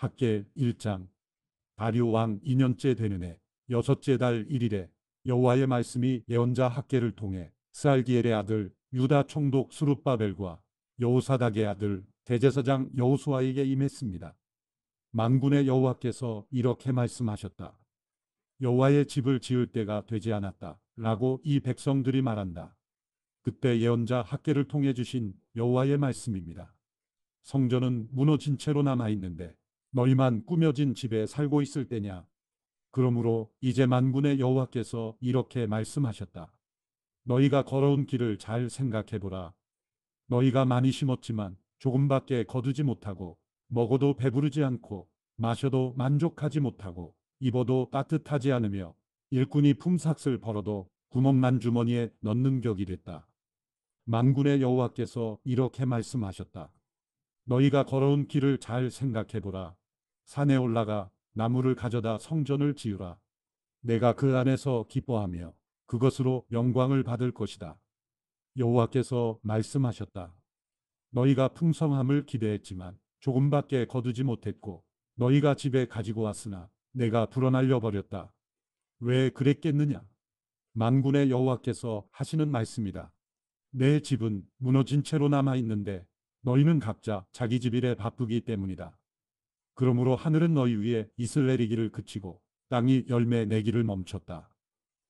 학계 1장 다리오왕 2년째 되는 해 여섯째 달 1일에 여호와의 말씀이 예언자 학계를 통해 스알기엘의 아들 유다 총독 수룻바벨과 여호사닥의 아들 대제사장 여호수아에게 임했습니다. 만군의 여호와께서 이렇게 말씀하셨다. 여호와의 집을 지을 때가 되지 않았다. 라고 이 백성들이 말한다. 그때 예언자 학계를 통해 주신 여호와의 말씀입니다. 성전은 무너진 채로 남아 있는데 너희만 꾸며진 집에 살고 있을 때냐? 그러므로 이제 만군의 여호와께서 이렇게 말씀하셨다. 너희가 걸어온 길을 잘 생각해보라. 너희가 많이 심었지만 조금밖에 거두지 못하고 먹어도 배부르지 않고 마셔도 만족하지 못하고 입어도 따뜻하지 않으며 일꾼이 품삯을 벌어도 구멍난 주머니에 넣는 격이 됐다. 만군의 여호와께서 이렇게 말씀하셨다. 너희가 걸어온 길을 잘 생각해보라. 산에 올라가 나무를 가져다 성전을 지으라. 내가 그 안에서 기뻐하며 그것으로 영광을 받을 것이다. 여호와께서 말씀하셨다. 너희가 풍성함을 기대했지만 조금밖에 거두지 못했고 너희가 집에 가지고 왔으나 내가 불어날려 버렸다. 왜 그랬겠느냐? 만군의 여호와께서 하시는 말씀이다. 내 집은 무너진 채로 남아 있는데 너희는 각자 자기 집 일에 바쁘기 때문이다. 그러므로 하늘은 너희 위에 이슬 내리기를 그치고 땅이 열매 내기를 멈췄다.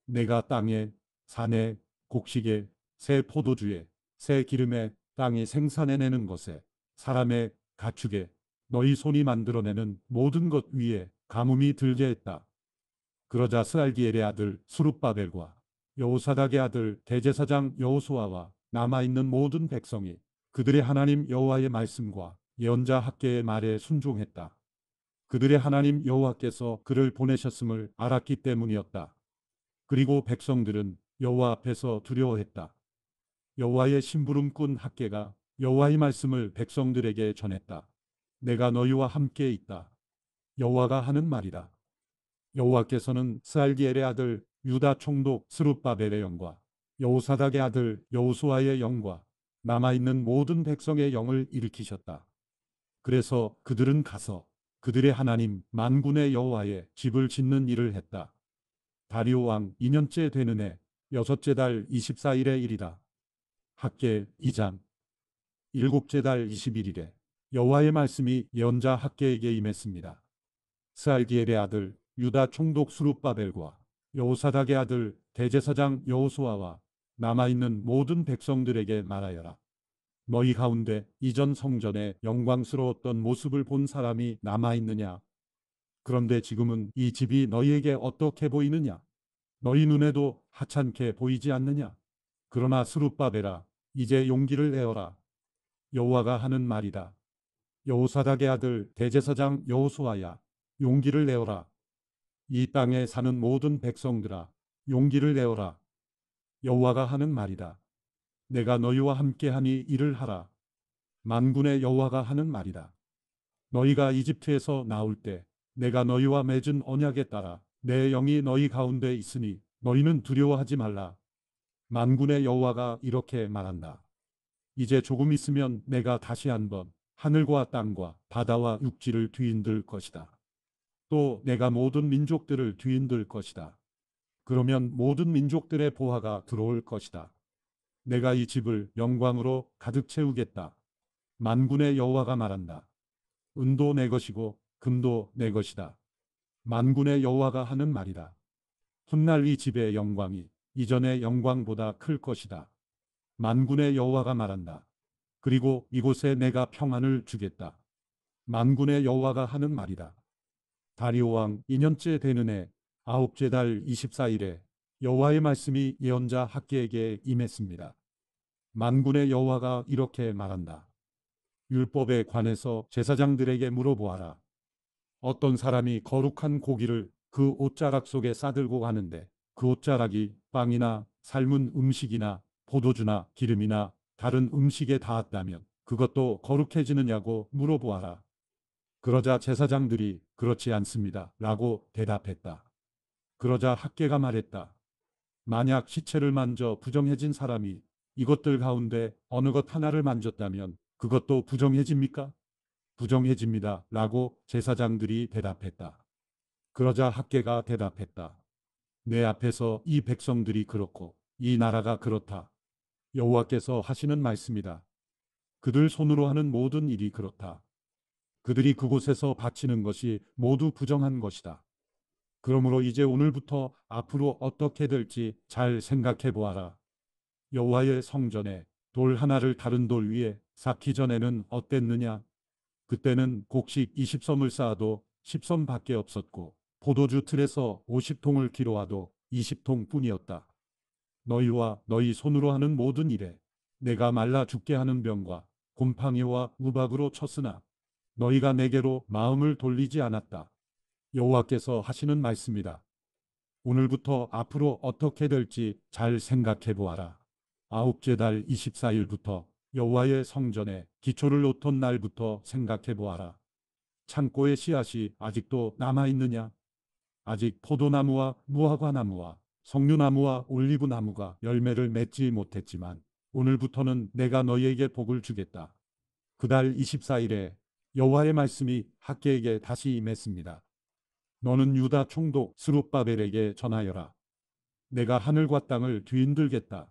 내가 땅에 산에 곡식에 새 포도주에 새 기름에 땅이 생산해내는 것에 사람의 가축에 너희 손이 만들어내는 모든 것 위에 가뭄이 들게 했다. 그러자 스알기엘의 아들 수룹바벨과 여호사닥의 아들 대제사장 여호수아와 남아있는 모든 백성이 그들의 하나님 여호와의 말씀과 예언자 학계의 말에 순종했다. 그들의 하나님 여호와께서 그를 보내셨음을 알았기 때문이었다. 그리고 백성들은 여호와 앞에서 두려워했다. 여호와의 심부름꾼 학계가 여호와의 말씀을 백성들에게 전했다. 내가 너희와 함께 있다. 여호와가 하는 말이다. 여호와께서는 스알기엘의 아들 유다 총독 스룹바벨의 영과 여호사닥의 아들 여호수아의 영과 남아있는 모든 백성의 영을 일으키셨다. 그래서 그들은 가서 그들의 하나님 만군의 여호와의 집을 짓는 일을 했다. 다리오 왕 2년째 되는 해 여섯째 달 24일의 일이다. 학계 2장 일곱째 달 21일에 여호와의 말씀이 예언자 학계에게 임했습니다. 스알디엘의 아들 유다 총독 수룹바벨과 여호사닥의 아들 대제사장 여호수아와 남아있는 모든 백성들에게 말하여라. 너희 가운데 이전 성전에 영광스러웠던 모습을 본 사람이 남아있느냐? 그런데 지금은 이 집이 너희에게 어떻게 보이느냐? 너희 눈에도 하찮게 보이지 않느냐? 그러나 스룹바벨아 이제 용기를 내어라. 여호와가 하는 말이다. 여호사닥의 아들 대제사장 여호수아야 용기를 내어라. 이 땅에 사는 모든 백성들아 용기를 내어라. 여호와가 하는 말이다. 내가 너희와 함께하니 이를 하라. 만군의 여호와가 하는 말이다. 너희가 이집트에서 나올 때 내가 너희와 맺은 언약에 따라 내 영이 너희 가운데 있으니 너희는 두려워하지 말라. 만군의 여호와가 이렇게 말한다. 이제 조금 있으면 내가 다시 한번 하늘과 땅과 바다와 육지를 뒤흔들 것이다. 또 내가 모든 민족들을 뒤흔들 것이다. 그러면 모든 민족들의 보화가 들어올 것이다. 내가 이 집을 영광으로 가득 채우겠다. 만군의 여호와가 말한다. 은도 내 것이고 금도 내 것이다. 만군의 여호와가 하는 말이다. 훗날 이 집의 영광이 이전의 영광보다 클 것이다. 만군의 여호와가 말한다. 그리고 이곳에 내가 평안을 주겠다. 만군의 여호와가 하는 말이다. 다리오 왕 2년째 되는 해 아홉째 달 24일에 여호와의 말씀이 예언자 학계에게 임했습니다. 만군의 여호와가 이렇게 말한다. 율법에 관해서 제사장들에게 물어보아라. 어떤 사람이 거룩한 고기를 그 옷자락 속에 싸들고 가는데 그 옷자락이 빵이나 삶은 음식이나 포도주나 기름이나 다른 음식에 닿았다면 그것도 거룩해지느냐고 물어보아라. 그러자 제사장들이 그렇지 않습니다. 라고 대답했다. 그러자 학계가 말했다. 만약 시체를 만져 부정해진 사람이 이것들 가운데 어느 것 하나를 만졌다면 그것도 부정해집니까? 부정해집니다. 라고 제사장들이 대답했다. 그러자 학계가 대답했다. 내 앞에서 이 백성들이 그렇고 이 나라가 그렇다. 여호와께서 하시는 말씀이다. 그들 손으로 하는 모든 일이 그렇다. 그들이 그곳에서 바치는 것이 모두 부정한 것이다. 그러므로 이제 오늘부터 앞으로 어떻게 될지 잘 생각해 보아라. 여호와의 성전에 돌 하나를 다른 돌 위에 쌓기 전에는 어땠느냐? 그때는 곡식 20섬을 쌓아도 10섬 밖에 없었고 포도주 틀에서 50통을 기로와도 20통 뿐이었다. 너희와 너희 손으로 하는 모든 일에 내가 말라 죽게 하는 병과 곰팡이와 우박으로 쳤으나 너희가 내게로 마음을 돌리지 않았다. 여호와께서 하시는 말씀이다. 오늘부터 앞으로 어떻게 될지 잘 생각해 보아라. 아홉째 달 24일부터 여호와의 성전에 기초를 놓던 날부터 생각해 보아라. 창고의 씨앗이 아직도 남아있느냐? 아직 포도나무와 무화과나무와 석류나무와 올리브나무가 열매를 맺지 못했지만 오늘부터는 내가 너희에게 복을 주겠다. 그 달 24일에 여호와의 말씀이 학계에게 다시 임했습니다. 너는 유다 총독 스룹바벨에게 전하여라. 내가 하늘과 땅을 뒤흔들겠다.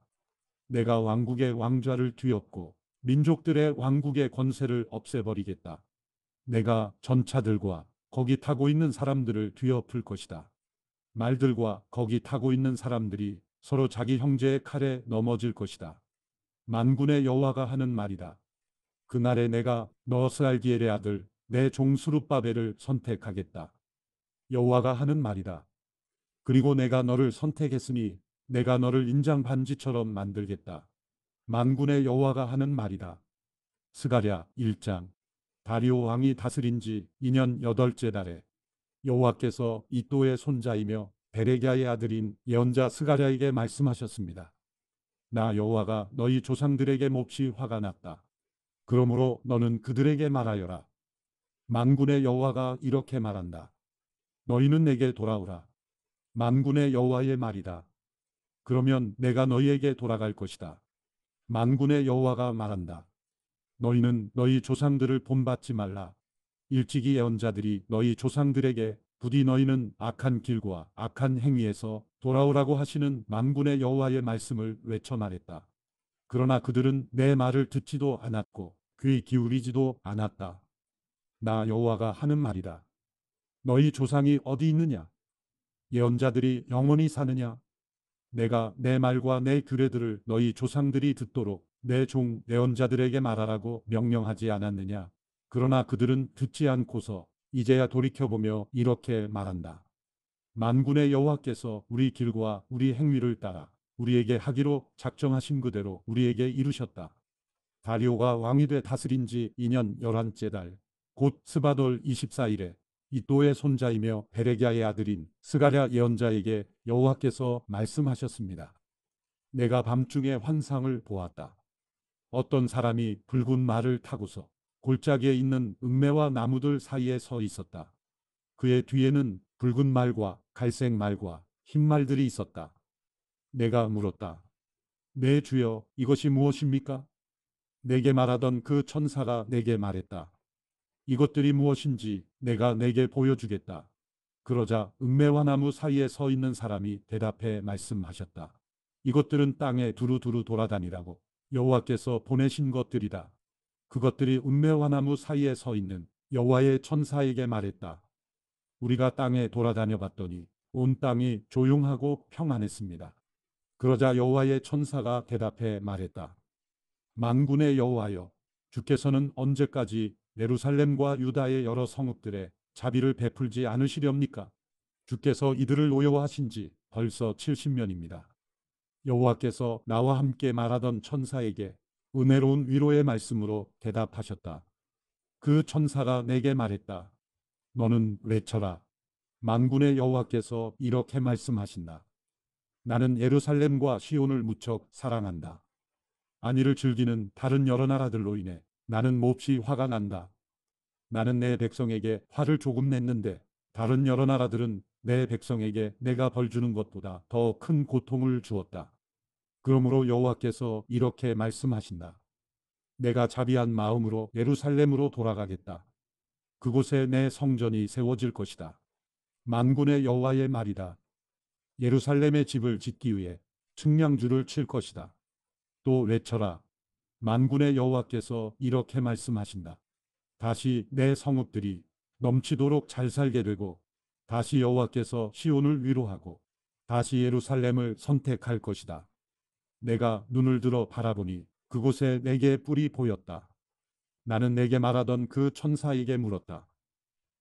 내가 왕국의 왕좌를 뒤엎고 민족들의 왕국의 권세를 없애버리겠다. 내가 전차들과 거기 타고 있는 사람들을 뒤엎을 것이다. 말들과 거기 타고 있는 사람들이 서로 자기 형제의 칼에 넘어질 것이다. 만군의 여호와가 하는 말이다. 그날에 내가 너스알기엘의 아들 내종수룻바벨을 선택하겠다. 여호와가 하는 말이다. 그리고 내가 너를 선택했으니 내가 너를 인장 반지처럼 만들겠다. 만군의 여호와가 하는 말이다. 스가랴 1장 다리오 왕이 다스린 지 2년 8째 달에 여호와께서 이또의 손자이며 베레기아의 아들인 예언자 스가랴에게 말씀하셨습니다. 나 여호와가 너희 조상들에게 몹시 화가 났다. 그러므로 너는 그들에게 말하여라. 만군의 여호와가 이렇게 말한다. 너희는 내게 돌아오라. 만군의 여호와의 말이다. 그러면 내가 너희에게 돌아갈 것이다. 만군의 여호와가 말한다. 너희는 너희 조상들을 본받지 말라. 일찍이 예언자들이 너희 조상들에게 부디 너희는 악한 길과 악한 행위에서 돌아오라고 하시는 만군의 여호와의 말씀을 외쳐 말했다. 그러나 그들은 내 말을 듣지도 않았고 귀 기울이지도 않았다. 나 여호와가 하는 말이다. 너희 조상이 어디 있느냐? 예언자들이 영원히 사느냐? 내가 내 말과 내 규례들을 너희 조상들이 듣도록 내 종 예언자들에게 말하라고 명령하지 않았느냐? 그러나 그들은 듣지 않고서 이제야 돌이켜보며 이렇게 말한다. 만군의 여호와께서 우리 길과 우리 행위를 따라 우리에게 하기로 작정하신 그대로 우리에게 이루셨다. 다리오가 왕이 돼 다스린 지 2년 11째 달, 곧 스바돌 24일에 이또의 손자이며 베레기아의 아들인 스가랴 예언자에게 여호와께서 말씀하셨습니다. 내가 밤중에 환상을 보았다. 어떤 사람이 붉은 말을 타고서 골짜기에 있는 읍매와 나무들 사이에 서 있었다. 그의 뒤에는 붉은 말과 갈색 말과 흰 말들이 있었다. 내가 물었다. 내 네, 주여, 이것이 무엇입니까? 내게 말하던 그 천사가 내게 말했다. 이것들이 무엇인지 내가 내게 보여주겠다. 그러자 은매와 나무 사이에 서 있는 사람이 대답해 말씀하셨다. 이것들은 땅에 두루두루 돌아다니라고 여호와께서 보내신 것들이다. 그것들이 은매와 나무 사이에 서 있는 여호와의 천사에게 말했다. 우리가 땅에 돌아다녀 봤더니 온 땅이 조용하고 평안했습니다. 그러자 여호와의 천사가 대답해 말했다. 만군의 여호와여, 주께서는 언제까지 예루살렘과 유다의 여러 성읍들에 자비를 베풀지 않으시렵니까? 주께서 이들을 오여워하신지 벌써 70년입니다. 여호와께서 나와 함께 말하던 천사에게 은혜로운 위로의 말씀으로 대답하셨다. 그 천사가 내게 말했다. 너는 외쳐라. 만군의 여호와께서 이렇게 말씀하신다. 나는 예루살렘과 시온을 무척 사랑한다. 안위를 즐기는 다른 여러 나라들로 인해 나는 몹시 화가 난다. 나는 내 백성에게 화를 조금 냈는데 다른 여러 나라들은 내 백성에게 내가 벌 주는 것보다 더 큰 고통을 주었다. 그러므로 여호와께서 이렇게 말씀하신다. 내가 자비한 마음으로 예루살렘으로 돌아가겠다. 그곳에 내 성전이 세워질 것이다. 만군의 여호와의 말이다. 예루살렘의 집을 짓기 위해 측량주를 칠 것이다. 또 외쳐라. 만군의 여호와께서 이렇게 말씀하신다. 다시 내 성읍들이 넘치도록 잘 살게 되고 다시 여호와께서 시온을 위로하고 다시 예루살렘을 선택할 것이다. 내가 눈을 들어 바라보니 그곳에 내게 뿔이 보였다. 나는 내게 말하던 그 천사에게 물었다.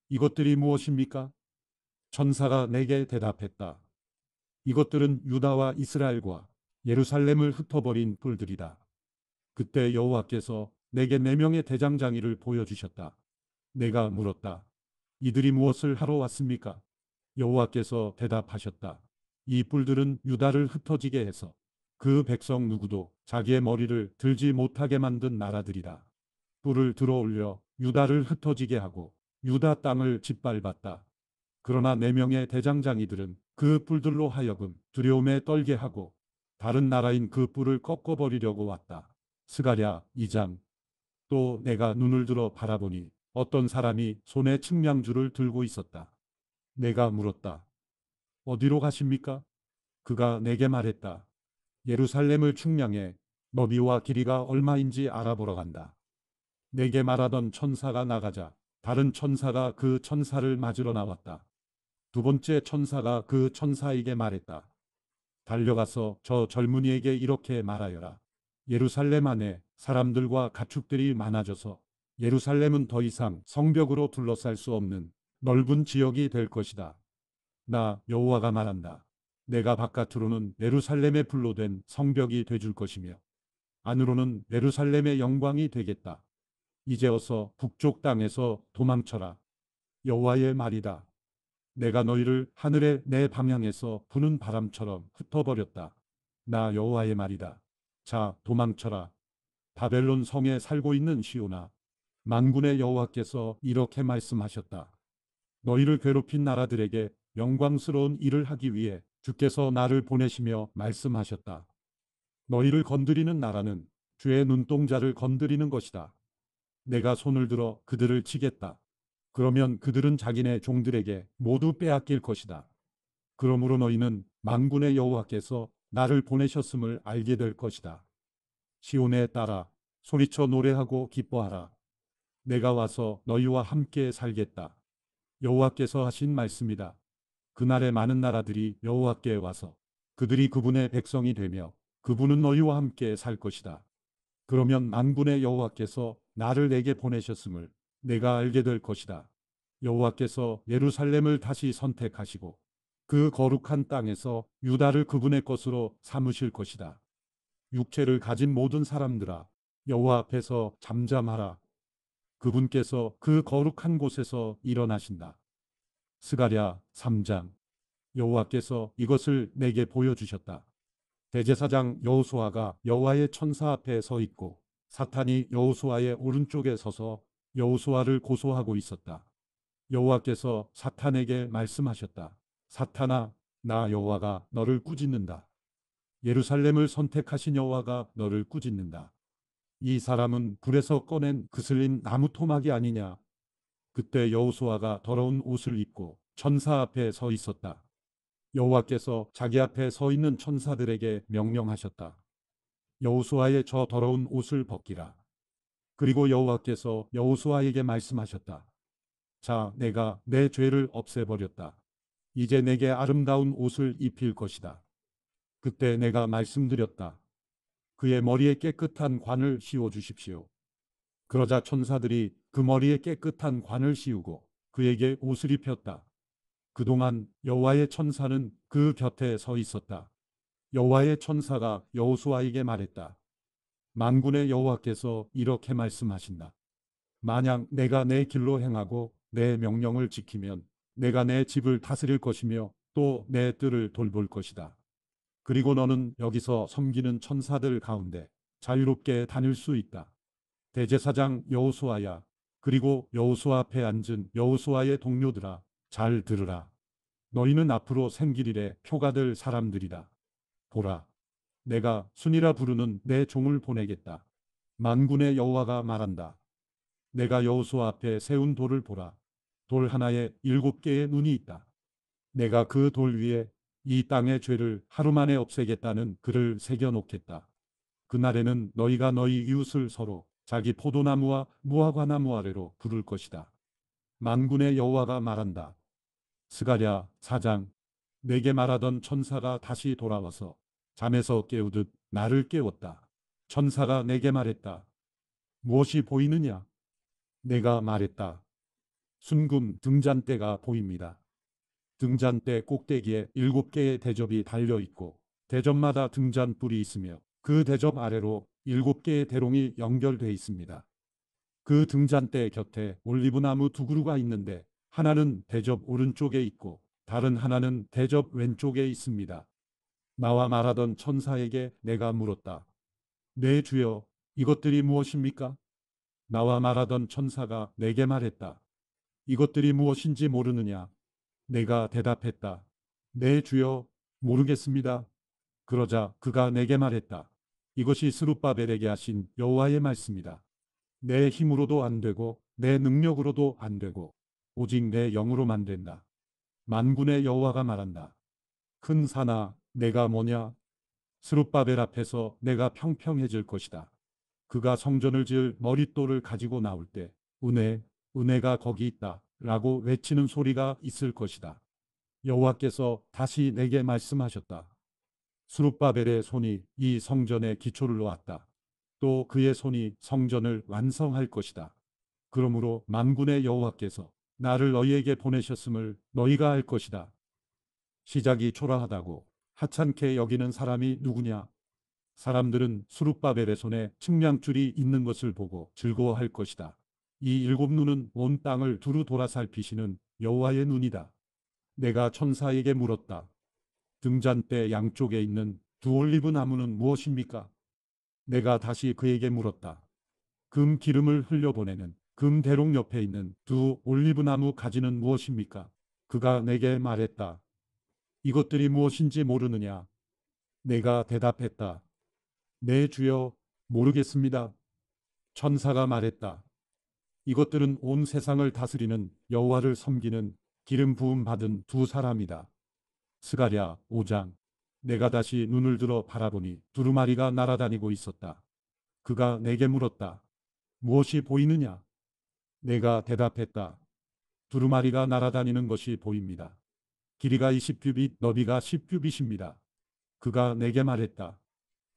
이것들이 무엇입니까? 천사가 내게 대답했다. 이것들은 유다와 이스라엘과 예루살렘을 흩어버린 뿔들이다. 그때 여호와께서 내게 네 명의 대장장이를 보여주셨다. 내가 물었다. 이들이 무엇을 하러 왔습니까? 여호와께서 대답하셨다. 이 뿔들은 유다를 흩어지게 해서 그 백성 누구도 자기의 머리를 들지 못하게 만든 나라들이다. 뿔을 들어 올려 유다를 흩어지게 하고 유다 땅을 짓밟았다. 그러나 네 명의 대장장이들은 그 뿔들로 하여금 두려움에 떨게 하고 다른 나라인 그 뿔을 꺾어버리려고 왔다. 스가랴 2장 또 내가 눈을 들어 바라보니 어떤 사람이 손에 측량줄을 들고 있었다. 내가 물었다. 어디로 가십니까? 그가 내게 말했다. 예루살렘을 측량해 너비와 길이가 얼마인지 알아보러 간다. 내게 말하던 천사가 나가자 다른 천사가 그 천사를 맞으러 나왔다. 두 번째 천사가 그 천사에게 말했다. 달려가서 저 젊은이에게 이렇게 말하여라. 예루살렘 안에 사람들과 가축들이 많아져서 예루살렘은 더 이상 성벽으로 둘러쌀 수 없는 넓은 지역이 될 것이다. 나 여호와가 말한다. 내가 바깥으로는 예루살렘에 불로 된 성벽이 되줄 것이며 안으로는 예루살렘의 영광이 되겠다. 이제 어서 북쪽 땅에서 도망쳐라. 여호와의 말이다. 내가 너희를 하늘의 내 방향에서 부는 바람처럼 흩어버렸다. 나 여호와의 말이다. 자 도망쳐라. 바벨론 성에 살고 있는 시온아 만군의 여호와께서 이렇게 말씀하셨다. 너희를 괴롭힌 나라들에게 영광스러운 일을 하기 위해 주께서 나를 보내시며 말씀하셨다. 너희를 건드리는 나라는 주의 눈동자를 건드리는 것이다. 내가 손을 들어 그들을 치겠다. 그러면 그들은 자기네 종들에게 모두 빼앗길 것이다. 그러므로 너희는 만군의 여호와께서 나를 보내셨음을 알게 될 것이다. 시온에 따라 소리쳐 노래하고 기뻐하라. 내가 와서 너희와 함께 살겠다. 여호와께서 하신 말씀이다. 그날에 많은 나라들이 여호와께 와서 그들이 그분의 백성이 되며 그분은 너희와 함께 살 것이다. 그러면 만군의 여호와께서 나를 내게 보내셨음을 내가 알게 될 것이다. 여호와께서 예루살렘을 다시 선택하시고 그 거룩한 땅에서 유다를 그분의 것으로 삼으실 것이다. 육체를 가진 모든 사람들아 여호와 앞에서 잠잠하라. 그분께서 그 거룩한 곳에서 일어나신다. 스가랴 3장 여호와께서 이것을 내게 보여주셨다. 대제사장 여호수아가 여호와의 천사 앞에 서 있고 사탄이 여호수아의 오른쪽에 서서 여호수아를 고소하고 있었다. 여호와께서 사탄에게 말씀하셨다. 사탄아 나 여호와가 너를 꾸짖는다. 예루살렘을 선택하신 여호와가 너를 꾸짖는다. 이 사람은 불에서 꺼낸 그슬린 나무 토막이 아니냐. 그때 여호수아가 더러운 옷을 입고 천사 앞에 서 있었다. 여호와께서 자기 앞에 서 있는 천사들에게 명령하셨다. 여호수아의 저 더러운 옷을 벗기라. 그리고 여호와께서 여호수아에게 말씀하셨다. 자, 내가 내 죄를 없애버렸다. 이제 내게 아름다운 옷을 입힐 것이다. 그때 내가 말씀드렸다. 그의 머리에 깨끗한 관을 씌워 주십시오. 그러자 천사들이 그 머리에 깨끗한 관을 씌우고 그에게 옷을 입혔다. 그동안 여호와의 천사는 그 곁에 서 있었다. 여호와의 천사가 여호수아에게 말했다. 만군의 여호와께서 이렇게 말씀하신다. 만약 내가 내 길로 행하고 내 명령을 지키면 내가 내 집을 다스릴 것이며 또 내 뜰을 돌볼 것이다. 그리고 너는 여기서 섬기는 천사들 가운데 자유롭게 다닐 수 있다. 대제사장 여호수아야 그리고 여호수아 앞에 앉은 여호수아의 동료들아 잘 들으라. 너희는 앞으로 생길 일에 표가 될 사람들이다. 보라. 내가 순이라 부르는 내 종을 보내겠다. 만군의 여호와가 말한다. 내가 여호수아 앞에 세운 돌을 보라. 돌 하나에 일곱 개의 눈이 있다. 내가 그 돌 위에 이 땅의 죄를 하루 만에 없애겠다는 글을 새겨 놓겠다. 그날에는 너희가 너희 이웃을 서로 자기 포도나무와 무화과나무 아래로 부를 것이다. 만군의 여호와가 말한다. 스가랴 사장 내게 말하던 천사가 다시 돌아와서 잠에서 깨우듯 나를 깨웠다. 천사가 내게 말했다. 무엇이 보이느냐? 내가 말했다. 순금 등잔대가 보입니다. 등잔대 꼭대기에 7개의 대접이 달려있고 대접마다 등잔뿔이 있으며 그 대접 아래로 7개의 대롱이 연결돼 있습니다. 그 등잔대 곁에 올리브나무 두 그루가 있는데 하나는 대접 오른쪽에 있고 다른 하나는 대접 왼쪽에 있습니다. 나와 말하던 천사에게 내가 물었다. 내네 주여, 이것들이 무엇입니까? 나와 말하던 천사가 내게 말했다. 이것들이 무엇인지 모르느냐? 내가 대답했다. 내 네, 주여, 모르겠습니다. 그러자 그가 내게 말했다. 이것이 스룹바벨에게 하신 여호와의 말씀이다. 내 힘으로도 안 되고 내 능력으로도 안 되고 오직 내 영으로만 된다. 만군의 여호와가 말한다. 큰 사나 내가 뭐냐? 스룹바벨 앞에서 내가 평평해질 것이다. 그가 성전을 지을 머릿돌을 가지고 나올 때, 은혜, 은혜가 거기 있다. 라고 외치는 소리가 있을 것이다. 여호와께서 다시 내게 말씀하셨다. 수룹바벨의 손이 이 성전의 기초를 놓았다. 또 그의 손이 성전을 완성할 것이다. 그러므로 만군의 여호와께서 나를 너희에게 보내셨음을 너희가 알 것이다. 시작이 초라하다고 하찮게 여기는 사람이 누구냐? 사람들은 수룹바벨의 손에 측량줄이 있는 것을 보고 즐거워할 것이다. 이 일곱 눈은 온 땅을 두루 돌아 살피시는 여호와의 눈이다. 내가 천사에게 물었다. 등잔대 양쪽에 있는 두 올리브 나무는 무엇입니까? 내가 다시 그에게 물었다. 금 기름을 흘려보내는 금 대롱 옆에 있는 두 올리브 나무 가지는 무엇입니까? 그가 내게 말했다. 이것들이 무엇인지 모르느냐? 내가 대답했다. 내 네, 주여, 모르겠습니다. 천사가 말했다. 이것들은 온 세상을 다스리는 여호와를 섬기는 기름 부음 받은 두 사람이다. 스가랴 5장 내가 다시 눈을 들어 바라보니 두루마리가 날아다니고 있었다. 그가 내게 물었다. 무엇이 보이느냐? 내가 대답했다. 두루마리가 날아다니는 것이 보입니다. 길이가 20큐빗, 너비가 10큐빗입니다. 그가 내게 말했다.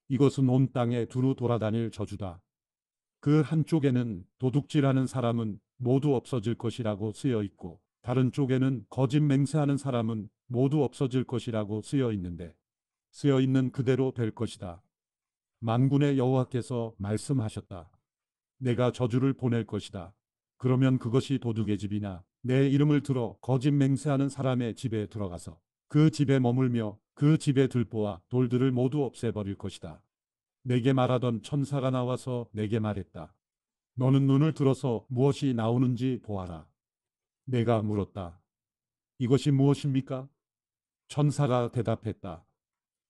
이것은 온 땅에 두루 돌아다닐 저주다. 그 한쪽에는 도둑질하는 사람은 모두 없어질 것이라고 쓰여 있고 다른 쪽에는 거짓 맹세하는 사람은 모두 없어질 것이라고 쓰여 있는데 쓰여 있는 그대로 될 것이다. 만군의 여호와께서 말씀하셨다. 내가 저주를 보낼 것이다. 그러면 그것이 도둑의 집이나 내 이름을 들어 거짓 맹세하는 사람의 집에 들어가서 그 집에 머물며 그 집의 들보와 돌들을 모두 없애버릴 것이다. 내게 말하던 천사가 나와서 내게 말했다. 너는 눈을 들어서 무엇이 나오는지 보아라. 내가 물었다. 이것이 무엇입니까? 천사가 대답했다.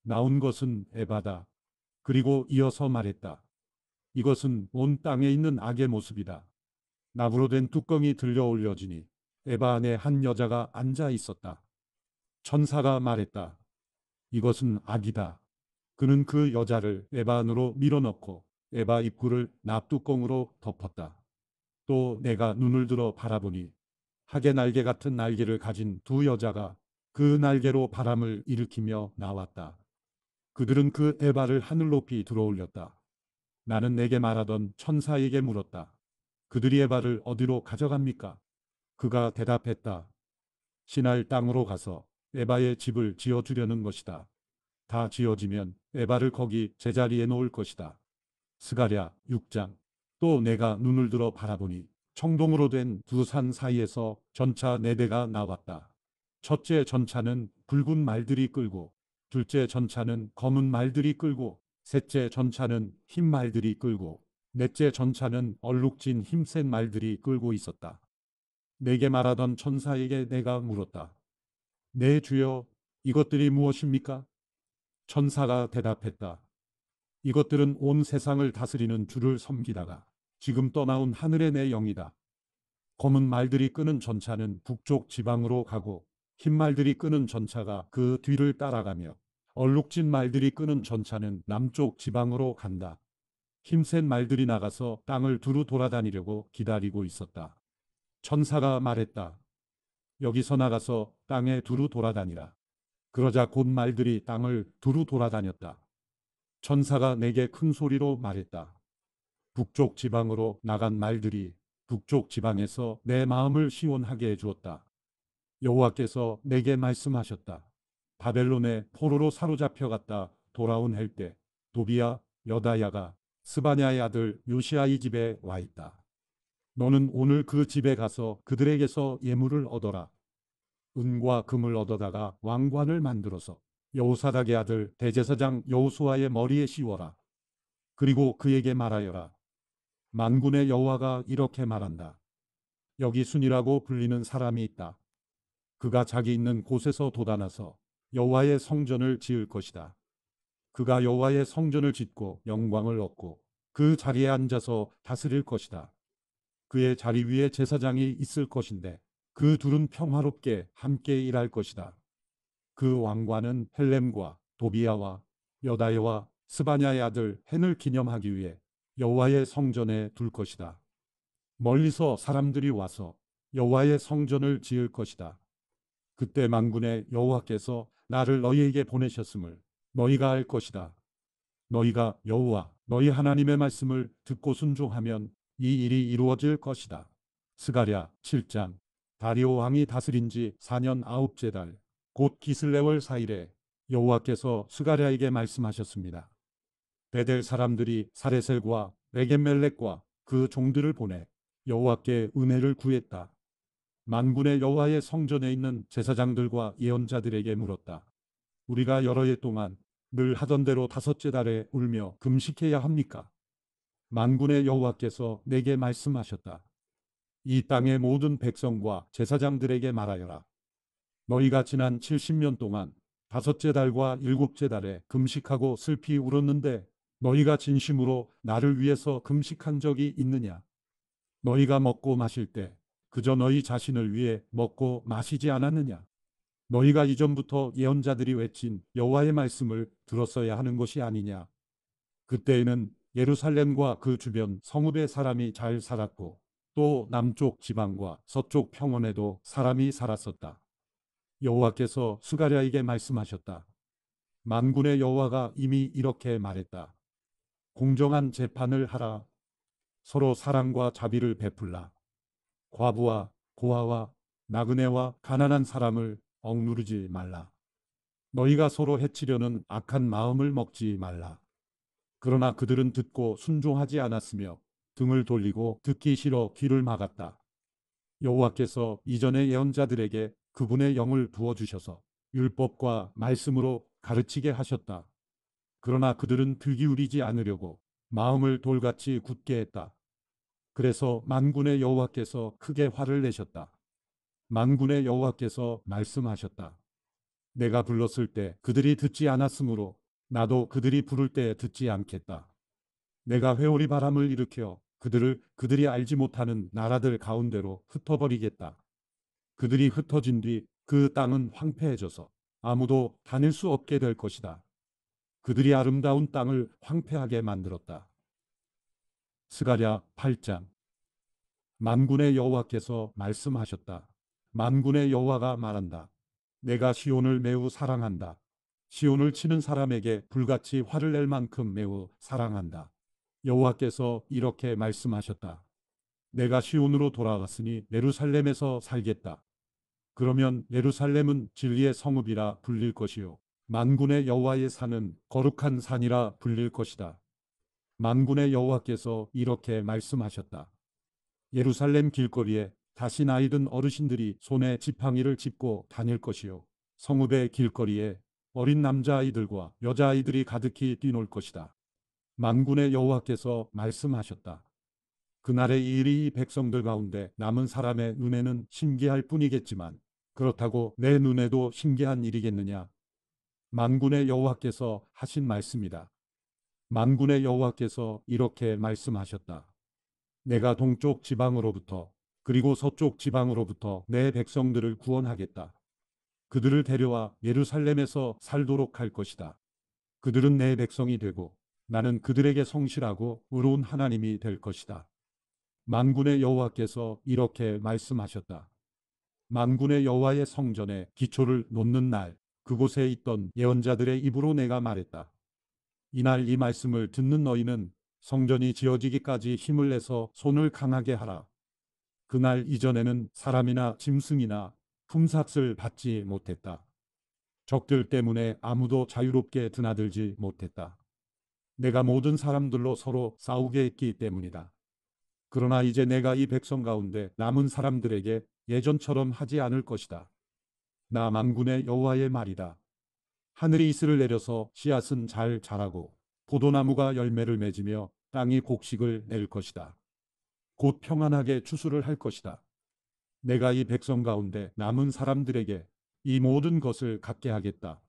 나온 것은 에바다. 그리고 이어서 말했다. 이것은 온 땅에 있는 악의 모습이다. 나무로 된 뚜껑이 들려 올려지니 에바 안에 한 여자가 앉아 있었다. 천사가 말했다. 이것은 악이다. 그는 그 여자를 에바 안으로 밀어넣고 에바 입구를 납뚜껑으로 덮었다. 또 내가 눈을 들어 바라보니 하계 날개 같은 날개를 가진 두 여자가 그 날개로 바람을 일으키며 나왔다. 그들은 그 에바를 하늘 높이 들어올렸다. 나는 내게 말하던 천사에게 물었다. 그들이 에바를 어디로 가져갑니까? 그가 대답했다. 신할 땅으로 가서 에바의 집을 지어주려는 것이다. 다 지어지면 에바를 거기 제자리에 놓을 것이다. 스가랴 6장 또 내가 눈을 들어 바라보니 청동으로 된 두 산 사이에서 전차 네 대가 나왔다. 첫째 전차는 붉은 말들이 끌고 둘째 전차는 검은 말들이 끌고 셋째 전차는 흰 말들이 끌고 넷째 전차는 얼룩진 힘센 말들이 끌고 있었다. 내게 말하던 천사에게 내가 물었다. 내 네, 주여 이것들이 무엇입니까? 천사가 대답했다. 이것들은 온 세상을 다스리는 주를 섬기다가 지금 떠나온 하늘의 내 영이다. 검은 말들이 끄는 전차는 북쪽 지방으로 가고 흰 말들이 끄는 전차가 그 뒤를 따라가며 얼룩진 말들이 끄는 전차는 남쪽 지방으로 간다. 힘센 말들이 나가서 땅을 두루 돌아다니려고 기다리고 있었다. 천사가 말했다. 여기서 나가서 땅에 두루 돌아다니라. 그러자 곧 말들이 땅을 두루 돌아다녔다. 천사가 내게 큰 소리로 말했다. 북쪽 지방으로 나간 말들이 북쪽 지방에서 내 마음을 시원하게 해주었다. 여호와께서 내게 말씀하셨다. 바벨론에 포로로 사로잡혀갔다 돌아온 헬 때 도비야 여다야가 스바냐의 아들 요시아의 집에 와 있다. 너는 오늘 그 집에 가서 그들에게서 예물을 얻어라. 은과 금을 얻어다가 왕관을 만들어서 여호사닥의 아들 대제사장 여호수아의 머리에 씌워라. 그리고 그에게 말하여라. 만군의 여호와가 이렇게 말한다. 여기 순이라고 불리는 사람이 있다. 그가 자기 있는 곳에서 돋아나서 여호와의 성전을 지을 것이다. 그가 여호와의 성전을 짓고 영광을 얻고 그 자리에 앉아서 다스릴 것이다. 그의 자리 위에 제사장이 있을 것인데 그 둘은 평화롭게 함께 일할 것이다. 그 왕관은 헬렘과 도비야와 여다야와 스바냐의 아들 헨을 기념하기 위해 여호와의 성전에 둘 것이다. 멀리서 사람들이 와서 여호와의 성전을 지을 것이다. 그때 만군의 여호와께서 나를 너희에게 보내셨음을 너희가 알 것이다. 너희가 여호와 너희 하나님의 말씀을 듣고 순종하면 이 일이 이루어질 것이다. 스가랴 7장 다리오 왕이 다스린 지 4년 9째달 곧 기슬레월 4일에 여호와께서 스가랴에게 말씀하셨습니다. 베델 사람들이 사레셀과 레겐멜렉과 그 종들을 보내 여호와께 은혜를 구했다. 만군의 여호와의 성전에 있는 제사장들과 예언자들에게 물었다. 우리가 여러 해 동안 늘 하던 대로 다섯째 달에 울며 금식해야 합니까? 만군의 여호와께서 내게 말씀하셨다. 이 땅의 모든 백성과 제사장들에게 말하여라. 너희가 지난 70년 동안 다섯째 달과 일곱째 달에 금식하고 슬피 울었는데 너희가 진심으로 나를 위해서 금식한 적이 있느냐? 너희가 먹고 마실 때 그저 너희 자신을 위해 먹고 마시지 않았느냐? 너희가 이전부터 예언자들이 외친 여호와의 말씀을 들었어야 하는 것이 아니냐? 그때에는 예루살렘과 그 주변 성읍의 사람이 잘 살았고 또 남쪽 지방과 서쪽 평원에도 사람이 살았었다. 여호와께서 스가랴에게 말씀하셨다. 만군의 여호와가 이미 이렇게 말했다. 공정한 재판을 하라. 서로 사랑과 자비를 베풀라. 과부와 고아와 나그네와 가난한 사람을 억누르지 말라. 너희가 서로 해치려는 악한 마음을 먹지 말라. 그러나 그들은 듣고 순종하지 않았으며 등을 돌리고 듣기 싫어 귀를 막았다. 여호와께서 이전의 예언자들에게 그분의 영을 부어주셔서 율법과 말씀으로 가르치게 하셨다. 그러나 그들은 들 기울이지 않으려고 마음을 돌같이 굳게 했다. 그래서 만군의 여호와께서 크게 화를 내셨다. 만군의 여호와께서 말씀하셨다. 내가 불렀을 때 그들이 듣지 않았으므로 나도 그들이 부를 때 듣지 않겠다. 내가 회오리 바람을 일으켜 그들을 그들이 알지 못하는 나라들 가운데로 흩어버리겠다. 그들이 흩어진 뒤 그 땅은 황폐해져서 아무도 다닐 수 없게 될 것이다. 그들이 아름다운 땅을 황폐하게 만들었다. 스가랴 8장 만군의 여호와께서 말씀하셨다. 만군의 여호와가 말한다. 내가 시온을 매우 사랑한다. 시온을 치는 사람에게 불같이 화를 낼 만큼 매우 사랑한다. 여호와께서 이렇게 말씀하셨다. 내가 시온으로 돌아갔으니 예루살렘에서 살겠다. 그러면 예루살렘은 진리의 성읍이라 불릴 것이요. 만군의 여호와의 산은 거룩한 산이라 불릴 것이다. 만군의 여호와께서 이렇게 말씀하셨다. 예루살렘 길거리에 다시 나이든 어르신들이 손에 지팡이를 짚고 다닐 것이요. 성읍의 길거리에 어린 남자아이들과 여자아이들이 가득히 뛰놀 것이다. 만군의 여호와께서 말씀하셨다. 그날의 일이 이 백성들 가운데 남은 사람의 눈에는 신기할 뿐이겠지만 그렇다고 내 눈에도 신기한 일이겠느냐? 만군의 여호와께서 하신 말씀이다. 만군의 여호와께서 이렇게 말씀하셨다. 내가 동쪽 지방으로부터 그리고 서쪽 지방으로부터 내 백성들을 구원하겠다. 그들을 데려와 예루살렘에서 살도록 할 것이다. 그들은 내 백성이 되고 나는 그들에게 성실하고 의로운 하나님이 될 것이다. 만군의 여호와께서 이렇게 말씀하셨다. 만군의 여호와의 성전에 기초를 놓는 날 그곳에 있던 예언자들의 입으로 내가 말했다. 이날 이 말씀을 듣는 너희는 성전이 지어지기까지 힘을 내서 손을 강하게 하라. 그날 이전에는 사람이나 짐승이나 품삯을 받지 못했다. 적들 때문에 아무도 자유롭게 드나들지 못했다. 내가 모든 사람들로 서로 싸우게 했기 때문이다. 그러나 이제 내가 이 백성 가운데 남은 사람들에게 예전처럼 하지 않을 것이다. 나 만군의 여호와의 말이다. 하늘이 이슬을 내려서 씨앗은 잘 자라고 포도나무가 열매를 맺으며 땅이 곡식을 낼 것이다. 곧 평안하게 추수를 할 것이다. 내가 이 백성 가운데 남은 사람들에게 이 모든 것을 갖게 하겠다.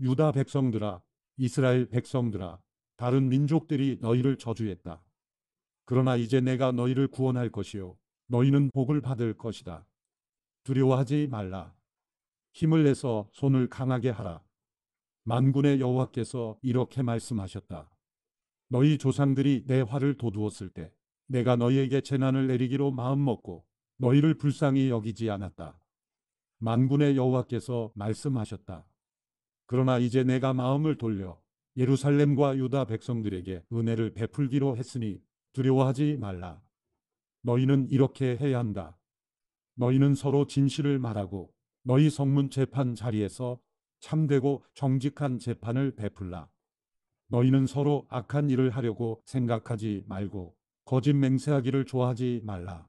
유다 백성들아, 이스라엘 백성들아, 다른 민족들이 너희를 저주했다. 그러나 이제 내가 너희를 구원할 것이요. 너희는 복을 받을 것이다. 두려워하지 말라. 힘을 내서 손을 강하게 하라. 만군의 여호와께서 이렇게 말씀하셨다. 너희 조상들이 내 화를 도두었을 때 내가 너희에게 재난을 내리기로 마음먹고 너희를 불쌍히 여기지 않았다. 만군의 여호와께서 말씀하셨다. 그러나 이제 내가 마음을 돌려 예루살렘과 유다 백성들에게 은혜를 베풀기로 했으니 두려워하지 말라. 너희는 이렇게 해야 한다. 너희는 서로 진실을 말하고 너희 성문 재판 자리에서 참되고 정직한 재판을 베풀라. 너희는 서로 악한 일을 하려고 생각하지 말고 거짓 맹세하기를 좋아하지 말라.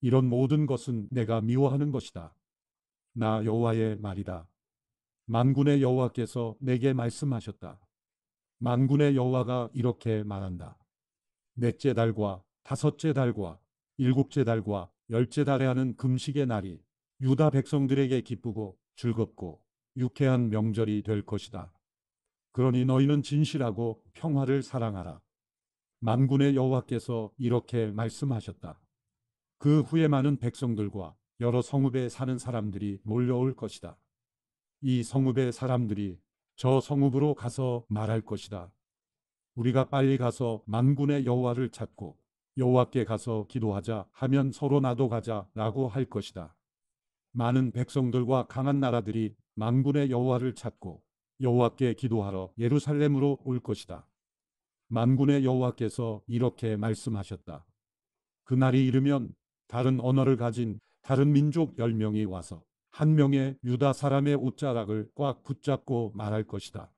이런 모든 것은 내가 미워하는 것이다. 나 여호와의 말이다. 만군의 여호와께서 내게 말씀하셨다. 만군의 여호와가 이렇게 말한다. 넷째 달과 다섯째 달과 일곱째 달과 열째 달에 하는 금식의 날이 유다 백성들에게 기쁘고 즐겁고 유쾌한 명절이 될 것이다. 그러니 너희는 진실하고 평화를 사랑하라. 만군의 여호와께서 이렇게 말씀하셨다. 그 후에 많은 백성들과 여러 성읍에 사는 사람들이 몰려올 것이다. 이 성읍의 사람들이 저 성읍으로 가서 말할 것이다. 우리가 빨리 가서 만군의 여호와를 찾고 여호와께 가서 기도하자 하면 서로 나도 가자라고 할 것이다. 많은 백성들과 강한 나라들이 만군의 여호와를 찾고 여호와께 기도하러 예루살렘으로 올 것이다. 만군의 여호와께서 이렇게 말씀하셨다. 그날이 이르면 다른 언어를 가진 다른 민족 10명이 와서 한 명의 유다 사람의 옷자락을 꽉 붙잡고 말할 것이다.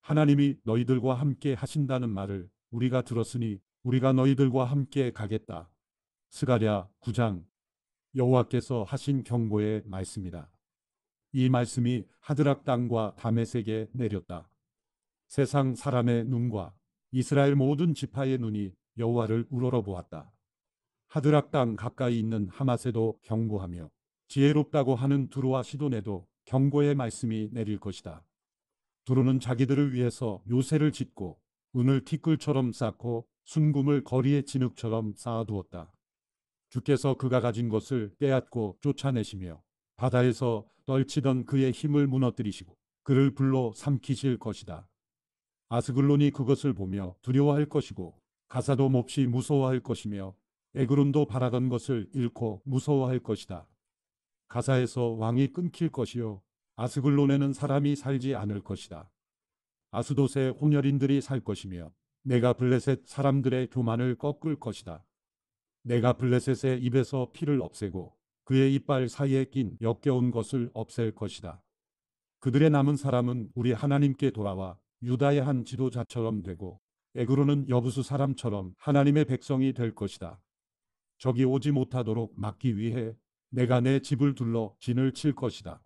하나님이 너희들과 함께 하신다는 말을 우리가 들었으니 우리가 너희들과 함께 가겠다. 스가랴 9장 여호와께서 하신 경고의 말씀이다. 이 말씀이 하드락 땅과 다메섹에 내렸다. 세상 사람의 눈과 이스라엘 모든 지파의 눈이 여호와를 우러러 보았다. 하드락 땅 가까이 있는 하마세도 경고하며 지혜롭다고 하는 두루와 시돈에도 경고의 말씀이 내릴 것이다. 두루는 자기들을 위해서 요새를 짓고 은을 티끌처럼 쌓고 순금을 거리의 진흙처럼 쌓아두었다. 주께서 그가 가진 것을 빼앗고 쫓아내시며 바다에서 떨치던 그의 힘을 무너뜨리시고 그를 불러 삼키실 것이다. 아스글론이 그것을 보며 두려워할 것이고 가사도 몹시 무서워할 것이며 에그론도 바라던 것을 잃고 무서워할 것이다. 가사에서 왕이 끊길 것이요 아스글론에는 사람이 살지 않을 것이다. 아스도세 홍혈인들이살 것이며 내가 블레셋 사람들의 교만을 꺾을 것이다. 내가 블레셋의 입에서 피를 없애고 그의 이빨 사이에 낀 역겨운 것을 없앨 것이다. 그들의 남은 사람은 우리 하나님께 돌아와 유다의 한 지도자처럼 되고 에그로는 여부수 사람처럼 하나님의 백성이 될 것이다. 적이 오지 못하도록 막기 위해 내가 내 집을 둘러 진을 칠 것이다.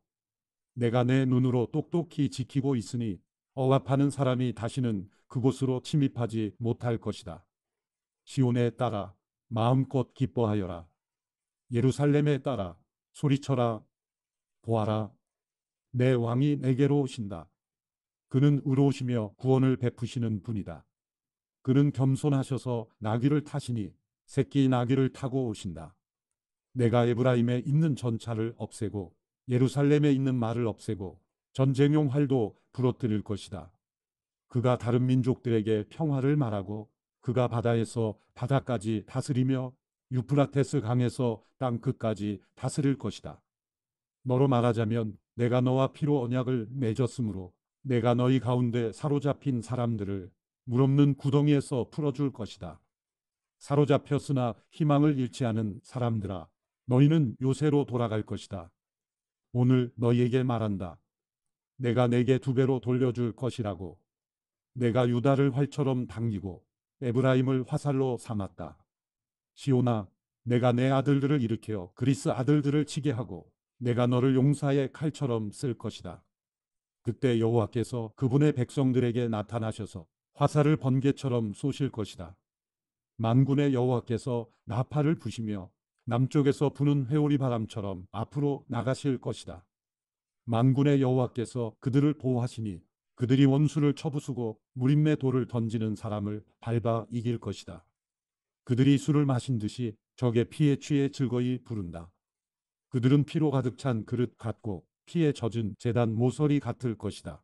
내가 내 눈으로 똑똑히 지키고 있으니 억압하는 사람이 다시는 그곳으로 침입하지 못할 것이다. 시온에 따라 마음껏 기뻐하여라. 예루살렘에 따라 소리쳐라. 보아라. 내 왕이 내게로 오신다. 그는 의로우시며 구원을 베푸시는 분이다. 그는 겸손하셔서 나귀를 타시니 새끼 나귀를 타고 오신다. 내가 에브라임에 있는 전차를 없애고 예루살렘에 있는 말을 없애고 전쟁용 활도 부러뜨릴 것이다. 그가 다른 민족들에게 평화를 말하고 그가 바다에서 바다까지 다스리며 유프라테스 강에서 땅 끝까지 다스릴 것이다. 너로 말하자면 내가 너와 피로 언약을 맺었으므로 내가 너희 가운데 사로잡힌 사람들을 물없는 구덩이에서 풀어줄 것이다. 사로잡혔으나 희망을 잃지 않은 사람들아 너희는 요새로 돌아갈 것이다. 오늘 너희에게 말한다. 내가 내게 두 배로 돌려줄 것이라고. 내가 유다를 활처럼 당기고 에브라임을 화살로 삼았다. 시오나, 내가 내 아들들을 일으켜 그리스 아들들을 치게 하고 내가 너를 용사의 칼처럼 쓸 것이다. 그때 여호와께서 그분의 백성들에게 나타나셔서 화살을 번개처럼 쏘실 것이다. 만군의 여호와께서 나팔을 부시며 남쪽에서 부는 회오리 바람처럼 앞으로 나가실 것이다. 만군의 여호와께서 그들을 보호하시니 그들이 원수를 쳐부수고 무림매 돌을 던지는 사람을 밟아 이길 것이다. 그들이 술을 마신 듯이 적의 피에 취해 즐거이 부른다. 그들은 피로 가득 찬 그릇 같고 피에 젖은 재단 모서리 같을 것이다.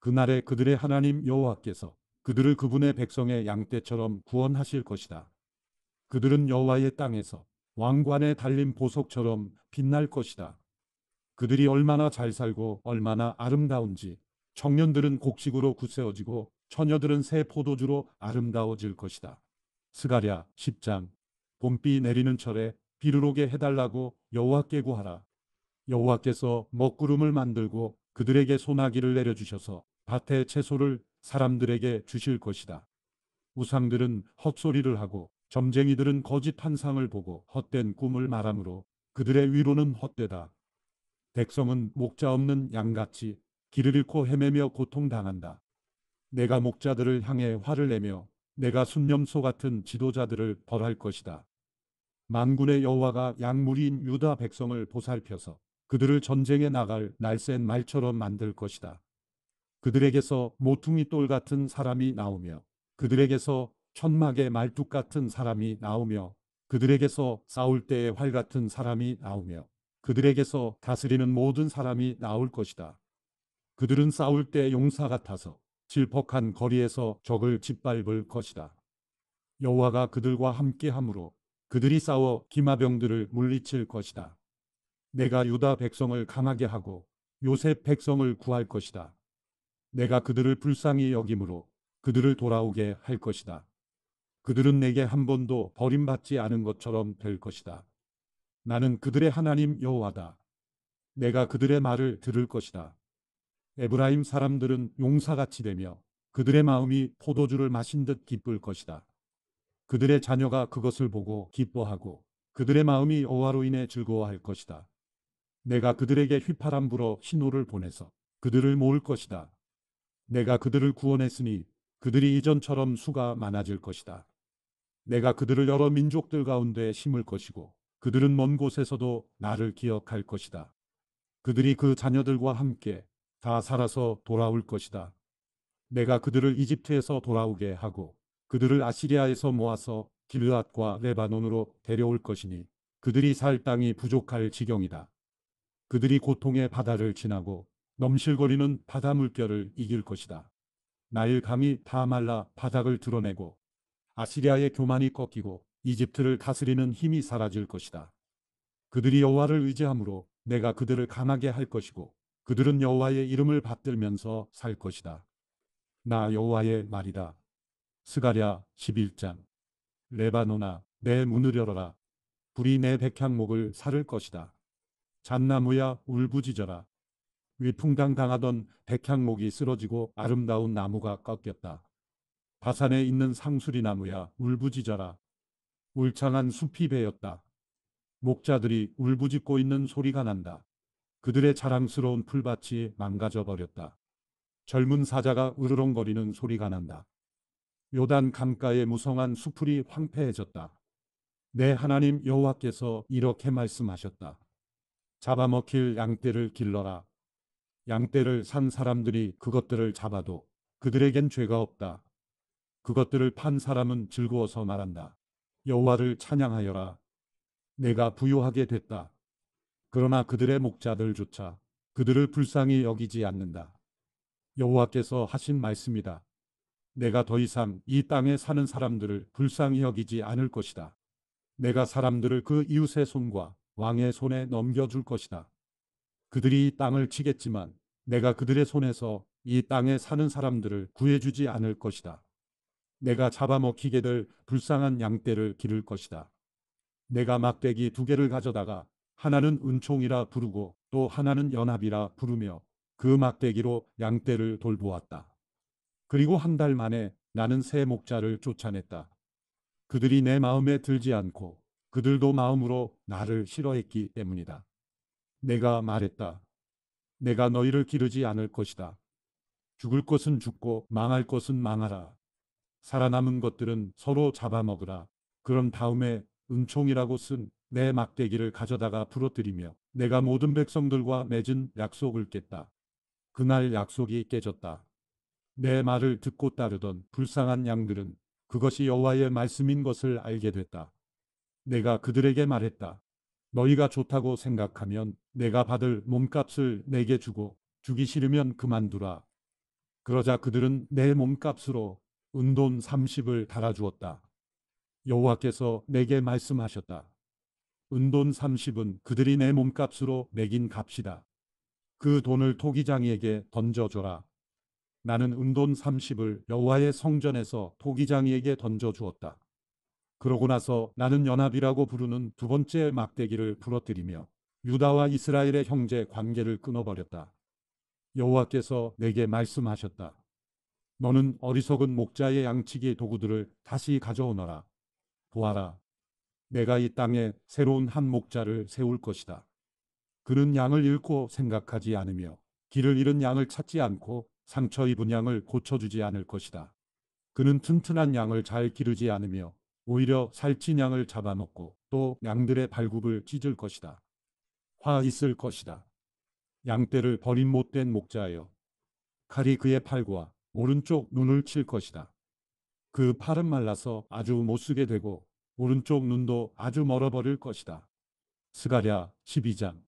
그날에 그들의 하나님 여호와께서 그들을 그분의 백성의 양떼처럼 구원하실 것이다. 그들은 여호와의 땅에서 왕관에 달린 보석처럼 빛날 것이다. 그들이 얼마나 잘 살고 얼마나 아름다운지 청년들은 곡식으로 굳세어지고 처녀들은 새 포도주로 아름다워질 것이다. 스가랴 10장 봄비 내리는 철에 비를 오게 해달라고 여호와께 구하라. 여호와께서 먹구름을 만들고 그들에게 소나기를 내려주셔서 밭의 채소를 사람들에게 주실 것이다. 우상들은 헛소리를 하고 점쟁이들은 거짓 환상을 보고 헛된 꿈을 말하므로 그들의 위로는 헛되다. 백성은 목자 없는 양같이 길을 잃고 헤매며 고통당한다. 내가 목자들을 향해 화를 내며 내가 순념소 같은 지도자들을 벌할 것이다. 만군의 여호와가 양물인 유다 백성을 보살펴서 그들을 전쟁에 나갈 날쌘 말처럼 만들 것이다. 그들에게서 모퉁이 똘 같은 사람이 나오며 그들에게서 천막의 말뚝 같은 사람이 나오며 그들에게서 싸울 때의 활 같은 사람이 나오며 그들에게서 다스리는 모든 사람이 나올 것이다. 그들은 싸울 때 용사 같아서 질퍽한 거리에서 적을 짓밟을 것이다. 여호와가 그들과 함께함으로 그들이 싸워 기마병들을 물리칠 것이다. 내가 유다 백성을 강하게 하고 요셉 백성을 구할 것이다. 내가 그들을 불쌍히 여김으로 그들을 돌아오게 할 것이다. 그들은 내게 한 번도 버림받지 않은 것처럼 될 것이다. 나는 그들의 하나님 여호와다. 내가 그들의 말을 들을 것이다. 에브라임 사람들은 용사같이 되며 그들의 마음이 포도주를 마신 듯 기쁠 것이다. 그들의 자녀가 그것을 보고 기뻐하고 그들의 마음이 여호와로 인해 즐거워할 것이다. 내가 그들에게 휘파람 불어 신호를 보내서 그들을 모을 것이다. 내가 그들을 구원했으니 그들이 이전처럼 수가 많아질 것이다. 내가 그들을 여러 민족들 가운데 심을 것이고 그들은 먼 곳에서도 나를 기억할 것이다. 그들이 그 자녀들과 함께 다 살아서 돌아올 것이다. 내가 그들을 이집트에서 돌아오게 하고 그들을 아시리아에서 모아서 길르앗과 레바논으로 데려올 것이니 그들이 살 땅이 부족할 지경이다. 그들이 고통의 바다를 지나고 넘실거리는 바다 물결을 이길 것이다. 나일강이 다 말라 바닥을 드러내고 아시리아의 교만이 꺾이고 이집트를 다스리는 힘이 사라질 것이다. 그들이 여호와를 의지함으로 내가 그들을 강하게 할 것이고 그들은 여호와의 이름을 받들면서 살 것이다. 나 여호와의 말이다. 스가랴 11장 레바논아내 문을 열어라. 불이 내 백향목을 살을 것이다. 잣나무야 울부짖어라. 위풍당 당하던 백향목이 쓰러지고 아름다운 나무가 꺾였다. 바산에 있는 상수리 나무야 울부짖어라. 울창한 숲이 베였다. 목자들이 울부짖고 있는 소리가 난다. 그들의 자랑스러운 풀밭이 망가져 버렸다. 젊은 사자가 으르렁거리는 소리가 난다. 요단 강가의 무성한 수풀이 황폐해졌다. 내 하나님 여호와께서 이렇게 말씀하셨다. 잡아먹힐 양떼를 길러라. 양떼를 산 사람들이 그것들을 잡아도 그들에겐 죄가 없다. 그것들을 판 사람은 즐거워서 말한다. 여호와를 찬양하여라. 내가 부유하게 됐다. 그러나 그들의 목자들조차 그들을 불쌍히 여기지 않는다. 여호와께서 하신 말씀이다. 내가 더 이상 이 땅에 사는 사람들을 불쌍히 여기지 않을 것이다. 내가 사람들을 그 이웃의 손과 왕의 손에 넘겨줄 것이다. 그들이 이 땅을 치겠지만 내가 그들의 손에서 이 땅에 사는 사람들을 구해주지 않을 것이다. 내가 잡아먹히게 될 불쌍한 양떼를 기를 것이다. 내가 막대기 두 개를 가져다가 하나는 은총이라 부르고 또 하나는 연합이라 부르며 그 막대기로 양떼를 돌보았다. 그리고 한 달 만에 나는 새 목자를 쫓아냈다. 그들이 내 마음에 들지 않고 그들도 마음으로 나를 싫어했기 때문이다. 내가 말했다. 내가 너희를 기르지 않을 것이다. 죽을 것은 죽고 망할 것은 망하라. 살아남은 것들은 서로 잡아먹으라. 그런 다음에 은총이라고 쓴 내 막대기를 가져다가 부러뜨리며 내가 모든 백성들과 맺은 약속을 깼다. 그날 약속이 깨졌다. 내 말을 듣고 따르던 불쌍한 양들은 그것이 여호와의 말씀인 것을 알게 됐다. 내가 그들에게 말했다. 너희가 좋다고 생각하면 내가 받을 몸값을 내게 주고 주기 싫으면 그만두라. 그러자 그들은 내 몸값으로 은돈 30을 달아주었다. 여호와께서 내게 말씀하셨다. 은돈 30은 그들이 내 몸값으로 매긴 값이다. 그 돈을 토기장이에게 던져줘라. 나는 은돈 30을 여호와의 성전에서 토기장이에게 던져주었다. 그러고 나서 나는 연합이라고 부르는 두 번째 막대기를 부러뜨리며 유다와 이스라엘의 형제 관계를 끊어버렸다. 여호와께서 내게 말씀하셨다. 너는 어리석은 목자의 양치기 도구들을 다시 가져오너라. 보아라. 내가 이 땅에 새로운 한 목자를 세울 것이다. 그는 양을 잃고 생각하지 않으며 길을 잃은 양을 찾지 않고 상처 입은 양을 고쳐주지 않을 것이다. 그는 튼튼한 양을 잘 기르지 않으며 오히려 살찐 양을 잡아먹고 또 양들의 발굽을 찢을 것이다. 화 있을 것이다. 양떼를 버린 못된 목자여. 칼이 그의 팔과 오른쪽 눈을 칠 것이다. 그 팔은 말라서 아주 못쓰게 되고 오른쪽 눈도 아주 멀어버릴 것이다. 스가랴 12장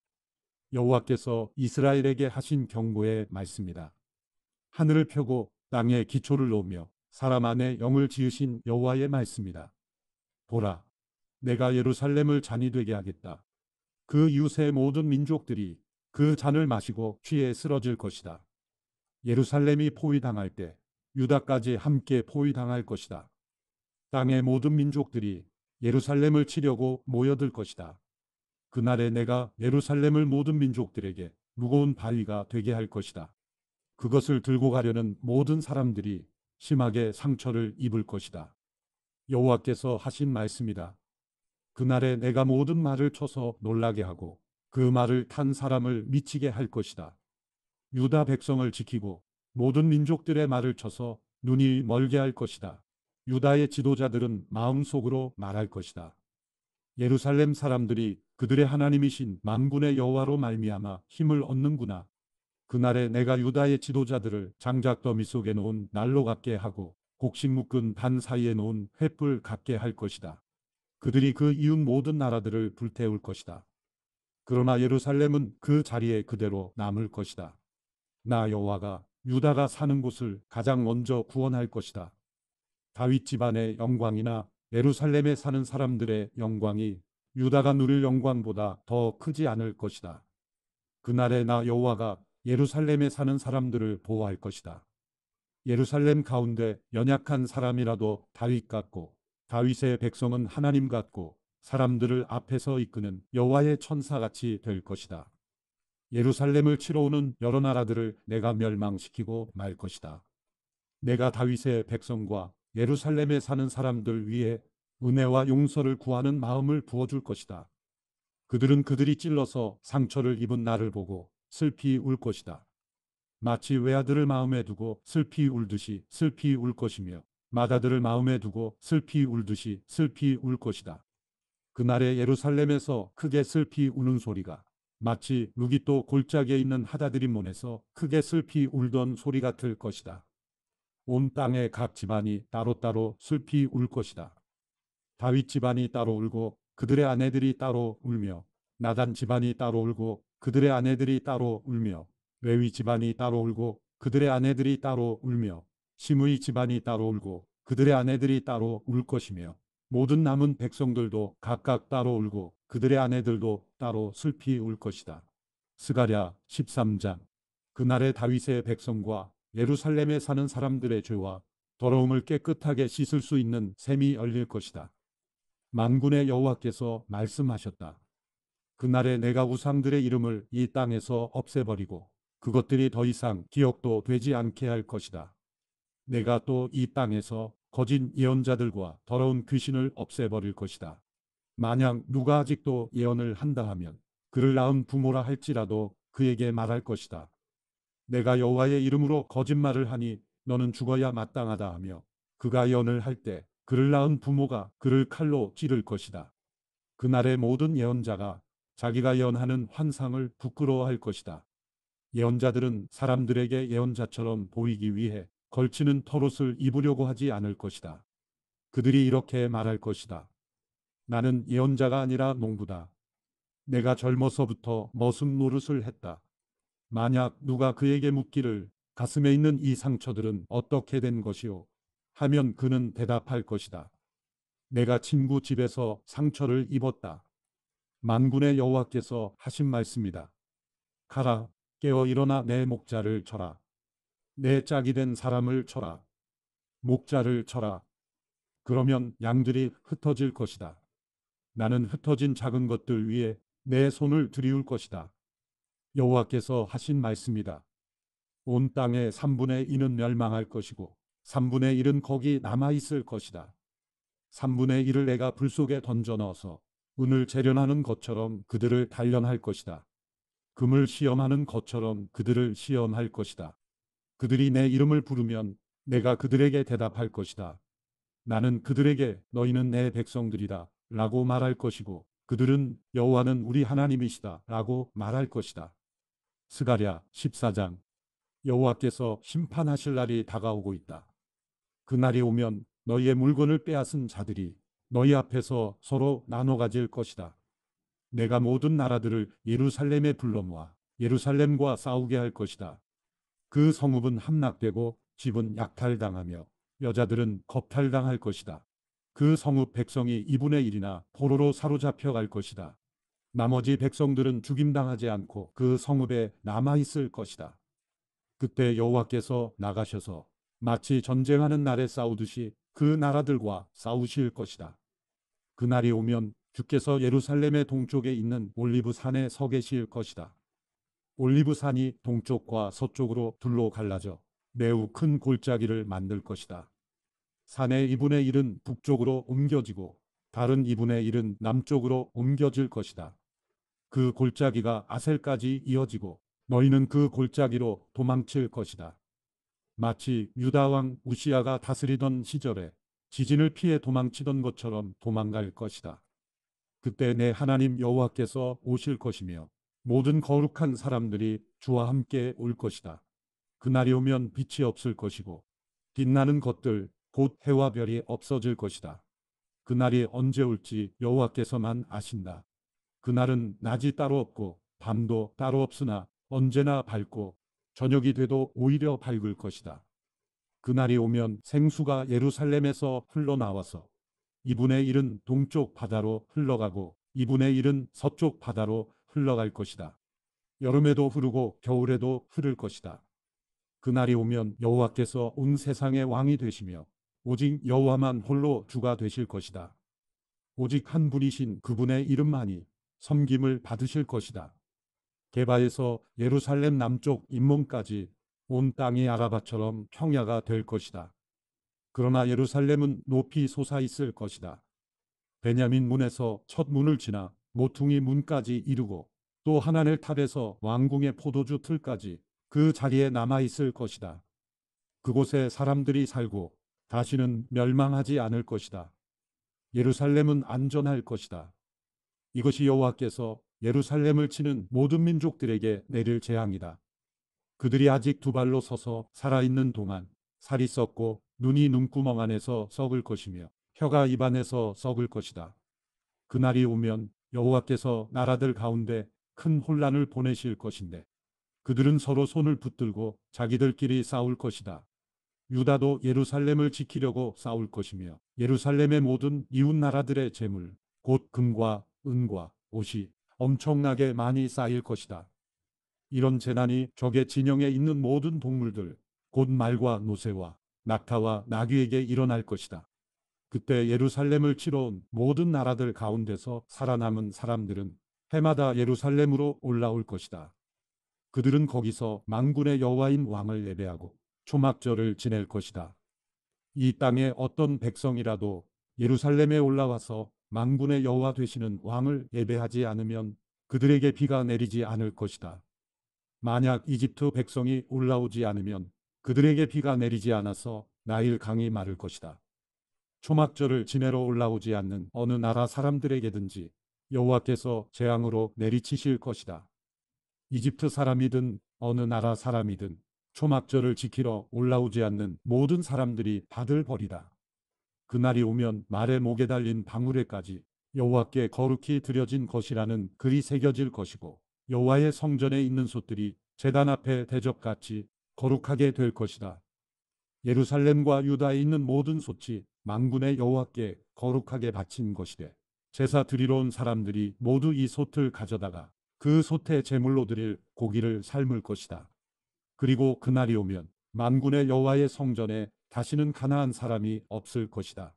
여호와께서 이스라엘에게 하신 경고의 말씀이다. 하늘을 펴고 땅에 기초를 놓으며 사람 안에 영을 지으신 여호와의 말씀이다. 보라, 내가 예루살렘을 잔이 되게 하겠다. 그 이웃의 모든 민족들이 그 잔을 마시고 취해 쓰러질 것이다. 예루살렘이 포위당할 때 유다까지 함께 포위당할 것이다. 땅의 모든 민족들이 예루살렘을 치려고 모여들 것이다. 그날에 내가 예루살렘을 모든 민족들에게 무거운 바위가 되게 할 것이다. 그것을 들고 가려는 모든 사람들이 심하게 상처를 입을 것이다. 여호와께서 하신 말씀이다. 그날에 내가 모든 말을 쳐서 놀라게 하고 그 말을 탄 사람을 미치게 할 것이다. 유다 백성을 지키고 모든 민족들의 말을 쳐서 눈이 멀게 할 것이다. 유다의 지도자들은 마음속으로 말할 것이다. 예루살렘 사람들이 그들의 하나님이신 만군의 여호와로 말미암아 힘을 얻는구나. 그날에 내가 유다의 지도자들을 장작더미 속에 놓은 날로 같게 하고 곡식 묶은 단 사이에 놓은 횃불 같게 할 것이다. 그들이 그 이웃 모든 나라들을 불태울 것이다. 그러나 예루살렘은 그 자리에 그대로 남을 것이다. 나 여호와가 유다가 사는 곳을 가장 먼저 구원할 것이다. 다윗 집안의 영광이나 예루살렘에 사는 사람들의 영광이 유다가 누릴 영광보다 더 크지 않을 것이다. 그날에 나 여호와가 예루살렘에 사는 사람들을 보호할 것이다. 예루살렘 가운데 연약한 사람이라도 다윗 같고 다윗의 백성은 하나님 같고 사람들을 앞에서 이끄는 여호와의 천사같이 될 것이다. 예루살렘을 치러오는 여러 나라들을 내가 멸망시키고 말 것이다. 내가 다윗의 백성과 예루살렘에 사는 사람들 위해 은혜와 용서를 구하는 마음을 부어줄 것이다. 그들은 그들이 찔러서 상처를 입은 나를 보고 슬피 울 것이다. 마치 외아들을 마음에 두고 슬피 울듯이 슬피 울 것이며 맏아들을 마음에 두고 슬피 울듯이 슬피 울 것이다. 그날의 예루살렘에서 크게 슬피 우는 소리가 마치 루기또 골짜기에 있는 하다드림몬에서 크게 슬피 울던 소리 같을 것이다. 온 땅의 각 집안이 따로따로 슬피 울 것이다. 다윗 집안이 따로 울고 그들의 아내들이 따로 울며 나단 집안이 따로 울고 그들의 아내들이 따로 울며 외위 집안이 따로 울고 그들의 아내들이 따로 울며 시므이 집안이 따로 울고 그들의 아내들이 따로 울 것이며 모든 남은 백성들도 각각 따로 울고 그들의 아내들도 따로 슬피 울 것이다. 스가랴 13장 그날의 다윗의 백성과 예루살렘에 사는 사람들의 죄와 더러움을 깨끗하게 씻을 수 있는 샘이 열릴 것이다. 만군의 여호와께서 말씀하셨다. 그날에 내가 우상들의 이름을 이 땅에서 없애버리고 그것들이 더 이상 기억도 되지 않게 할 것이다. 내가 또 이 땅에서 거짓 예언자들과 더러운 귀신을 없애버릴 것이다. 만약 누가 아직도 예언을 한다 하면 그를 낳은 부모라 할지라도 그에게 말할 것이다. 내가 여호와의 이름으로 거짓말을 하니 너는 죽어야 마땅하다 하며 그가 예언을 할 때 그를 낳은 부모가 그를 칼로 찌를 것이다. 그날의 모든 예언자가 자기가 예언하는 환상을 부끄러워할 것이다. 예언자들은 사람들에게 예언자처럼 보이기 위해 걸치는 털옷을 입으려고 하지 않을 것이다. 그들이 이렇게 말할 것이다. 나는 예언자가 아니라 농부다. 내가 젊어서부터 머슴 노릇을 했다. 만약 누가 그에게 묻기를 가슴에 있는 이 상처들은 어떻게 된 것이오? 하면 그는 대답할 것이다. 내가 친구 집에서 상처를 입었다. 만군의 여호와께서 하신 말씀이다. 가라, 깨어 일어나 내 목자를 쳐라. 내 짝이 된 사람을 쳐라. 목자를 쳐라. 그러면 양들이 흩어질 것이다. 나는 흩어진 작은 것들 위에 내 손을 들이울 것이다. 여호와께서 하신 말씀이다. 온 땅의 3분의 2는 멸망할 것이고 3분의 1은 거기 남아있을 것이다. 3분의 1을 내가 불 속에 던져 넣어서 운을 재련하는 것처럼 그들을 단련할 것이다. 금을 시험하는 것처럼 그들을 시험할 것이다. 그들이 내 이름을 부르면 내가 그들에게 대답할 것이다. 나는 그들에게 너희는 내 백성들이다 라고 말할 것이고 그들은 여호와는 우리 하나님이시다 라고 말할 것이다. 스가랴 14장 여호와께서 심판하실 날이 다가오고 있다. 그 날이 오면 너희의 물건을 빼앗은 자들이 너희 앞에서 서로 나눠 가질 것이다. 내가 모든 나라들을 예루살렘에 불러 모아 예루살렘과 싸우게 할 것이다. 그 성읍은 함락되고 집은 약탈당하며 여자들은 겁탈당할 것이다. 그 성읍 백성이 2분의 1이나 포로로 사로잡혀 갈 것이다. 나머지 백성들은 죽임당하지 않고 그 성읍에 남아있을 것이다. 그때 여호와께서 나가셔서 마치 전쟁하는 날에 싸우듯이 그 나라들과 싸우실 것이다. 그날이 오면 주께서 예루살렘의 동쪽에 있는 올리브 산에 서 계실 것이다. 올리브산이 동쪽과 서쪽으로 둘로 갈라져 매우 큰 골짜기를 만들 것이다. 산의 2분의 1은 북쪽으로 옮겨지고 다른 2분의 1은 남쪽으로 옮겨질 것이다. 그 골짜기가 아셀까지 이어지고 너희는 그 골짜기로 도망칠 것이다. 마치 유다왕 우시아가 다스리던 시절에 지진을 피해 도망치던 것처럼 도망갈 것이다. 그때 내 하나님 여호와께서 오실 것이며 모든 거룩한 사람들이 주와 함께 올 것이다. 그날이 오면 빛이 없을 것이고 빛나는 것들 곧 해와 별이 없어질 것이다. 그날이 언제 올지 여호와께서만 아신다. 그날은 낮이 따로 없고 밤도 따로 없으나 언제나 밝고 저녁이 돼도 오히려 밝을 것이다. 그날이 오면 생수가 예루살렘에서 흘러나와서 이분의 일은 동쪽 바다로 흘러가고 이분의 일은 서쪽 바다로 흘러갈 것이다. 여름에도 흐르고 겨울에도 흐를 것이다. 그날이 오면 여호와께서 온 세상의 왕이 되시며 오직 여호와만 홀로 주가 되실 것이다. 오직 한 분이신 그분의 이름만이 섬김을 받으실 것이다. 개바에서 예루살렘 남쪽 잇몸까지 온 땅이 아라바처럼 평야가 될 것이다. 그러나 예루살렘은 높이 솟아 있을 것이다. 베냐민 문에서 첫 문을 지나 모퉁이 문까지 이르고 또 하나넬 탑에서 왕궁의 포도주 틀까지 그 자리에 남아있을 것이다. 그곳에 사람들이 살고 다시는 멸망하지 않을 것이다. 예루살렘은 안전할 것이다. 이것이 여호와께서 예루살렘을 치는 모든 민족들에게 내릴 재앙이다. 그들이 아직 두 발로 서서 살아있는 동안 살이 썩고 눈이 눈구멍 안에서 썩을 것이며 혀가 입안에서 썩을 것이다. 그날이 오면 여호와께서 나라들 가운데 큰 혼란을 보내실 것인데 그들은 서로 손을 붙들고 자기들끼리 싸울 것이다. 유다도 예루살렘을 지키려고 싸울 것이며 예루살렘의 모든 이웃 나라들의 재물 곧 금과 은과 옷이 엄청나게 많이 쌓일 것이다. 이런 재난이 적의 진영에 있는 모든 동물들 곧 말과 노새와 낙타와 나귀에게 일어날 것이다. 그때 예루살렘을 치러온 모든 나라들 가운데서 살아남은 사람들은 해마다 예루살렘으로 올라올 것이다. 그들은 거기서 망군의 여호와인 왕을 예배하고 초막절을 지낼 것이다. 이 땅의 어떤 백성이라도 예루살렘에 올라와서 망군의 여호와 되시는 왕을 예배하지 않으면 그들에게 비가 내리지 않을 것이다. 만약 이집트 백성이 올라오지 않으면 그들에게 비가 내리지 않아서 나일 강이 마를 것이다. 초막절을 지내러 올라오지 않는 어느 나라 사람들에게든지 여호와께서 재앙으로 내리치실 것이다. 이집트 사람이든 어느 나라 사람이든 초막절을 지키러 올라오지 않는 모든 사람들이 받을 벌이다. 그날이 오면 말의 목에 달린 방울에까지 여호와께 거룩히 드려진 것이라는 글이 새겨질 것이고 여호와의 성전에 있는 솥들이 재단 앞에 대접같이 거룩하게 될 것이다. 예루살렘과 유다에 있는 모든 소치 망군의 여호와께 거룩하게 바친 것이되 제사 드리러 온 사람들이 모두 이 솥을 가져다가 그 솥에 제물로 드릴 고기를 삶을 것이다. 그리고 그날이 오면 만군의 여호와의 성전에 다시는 가나한 사람이 없을 것이다.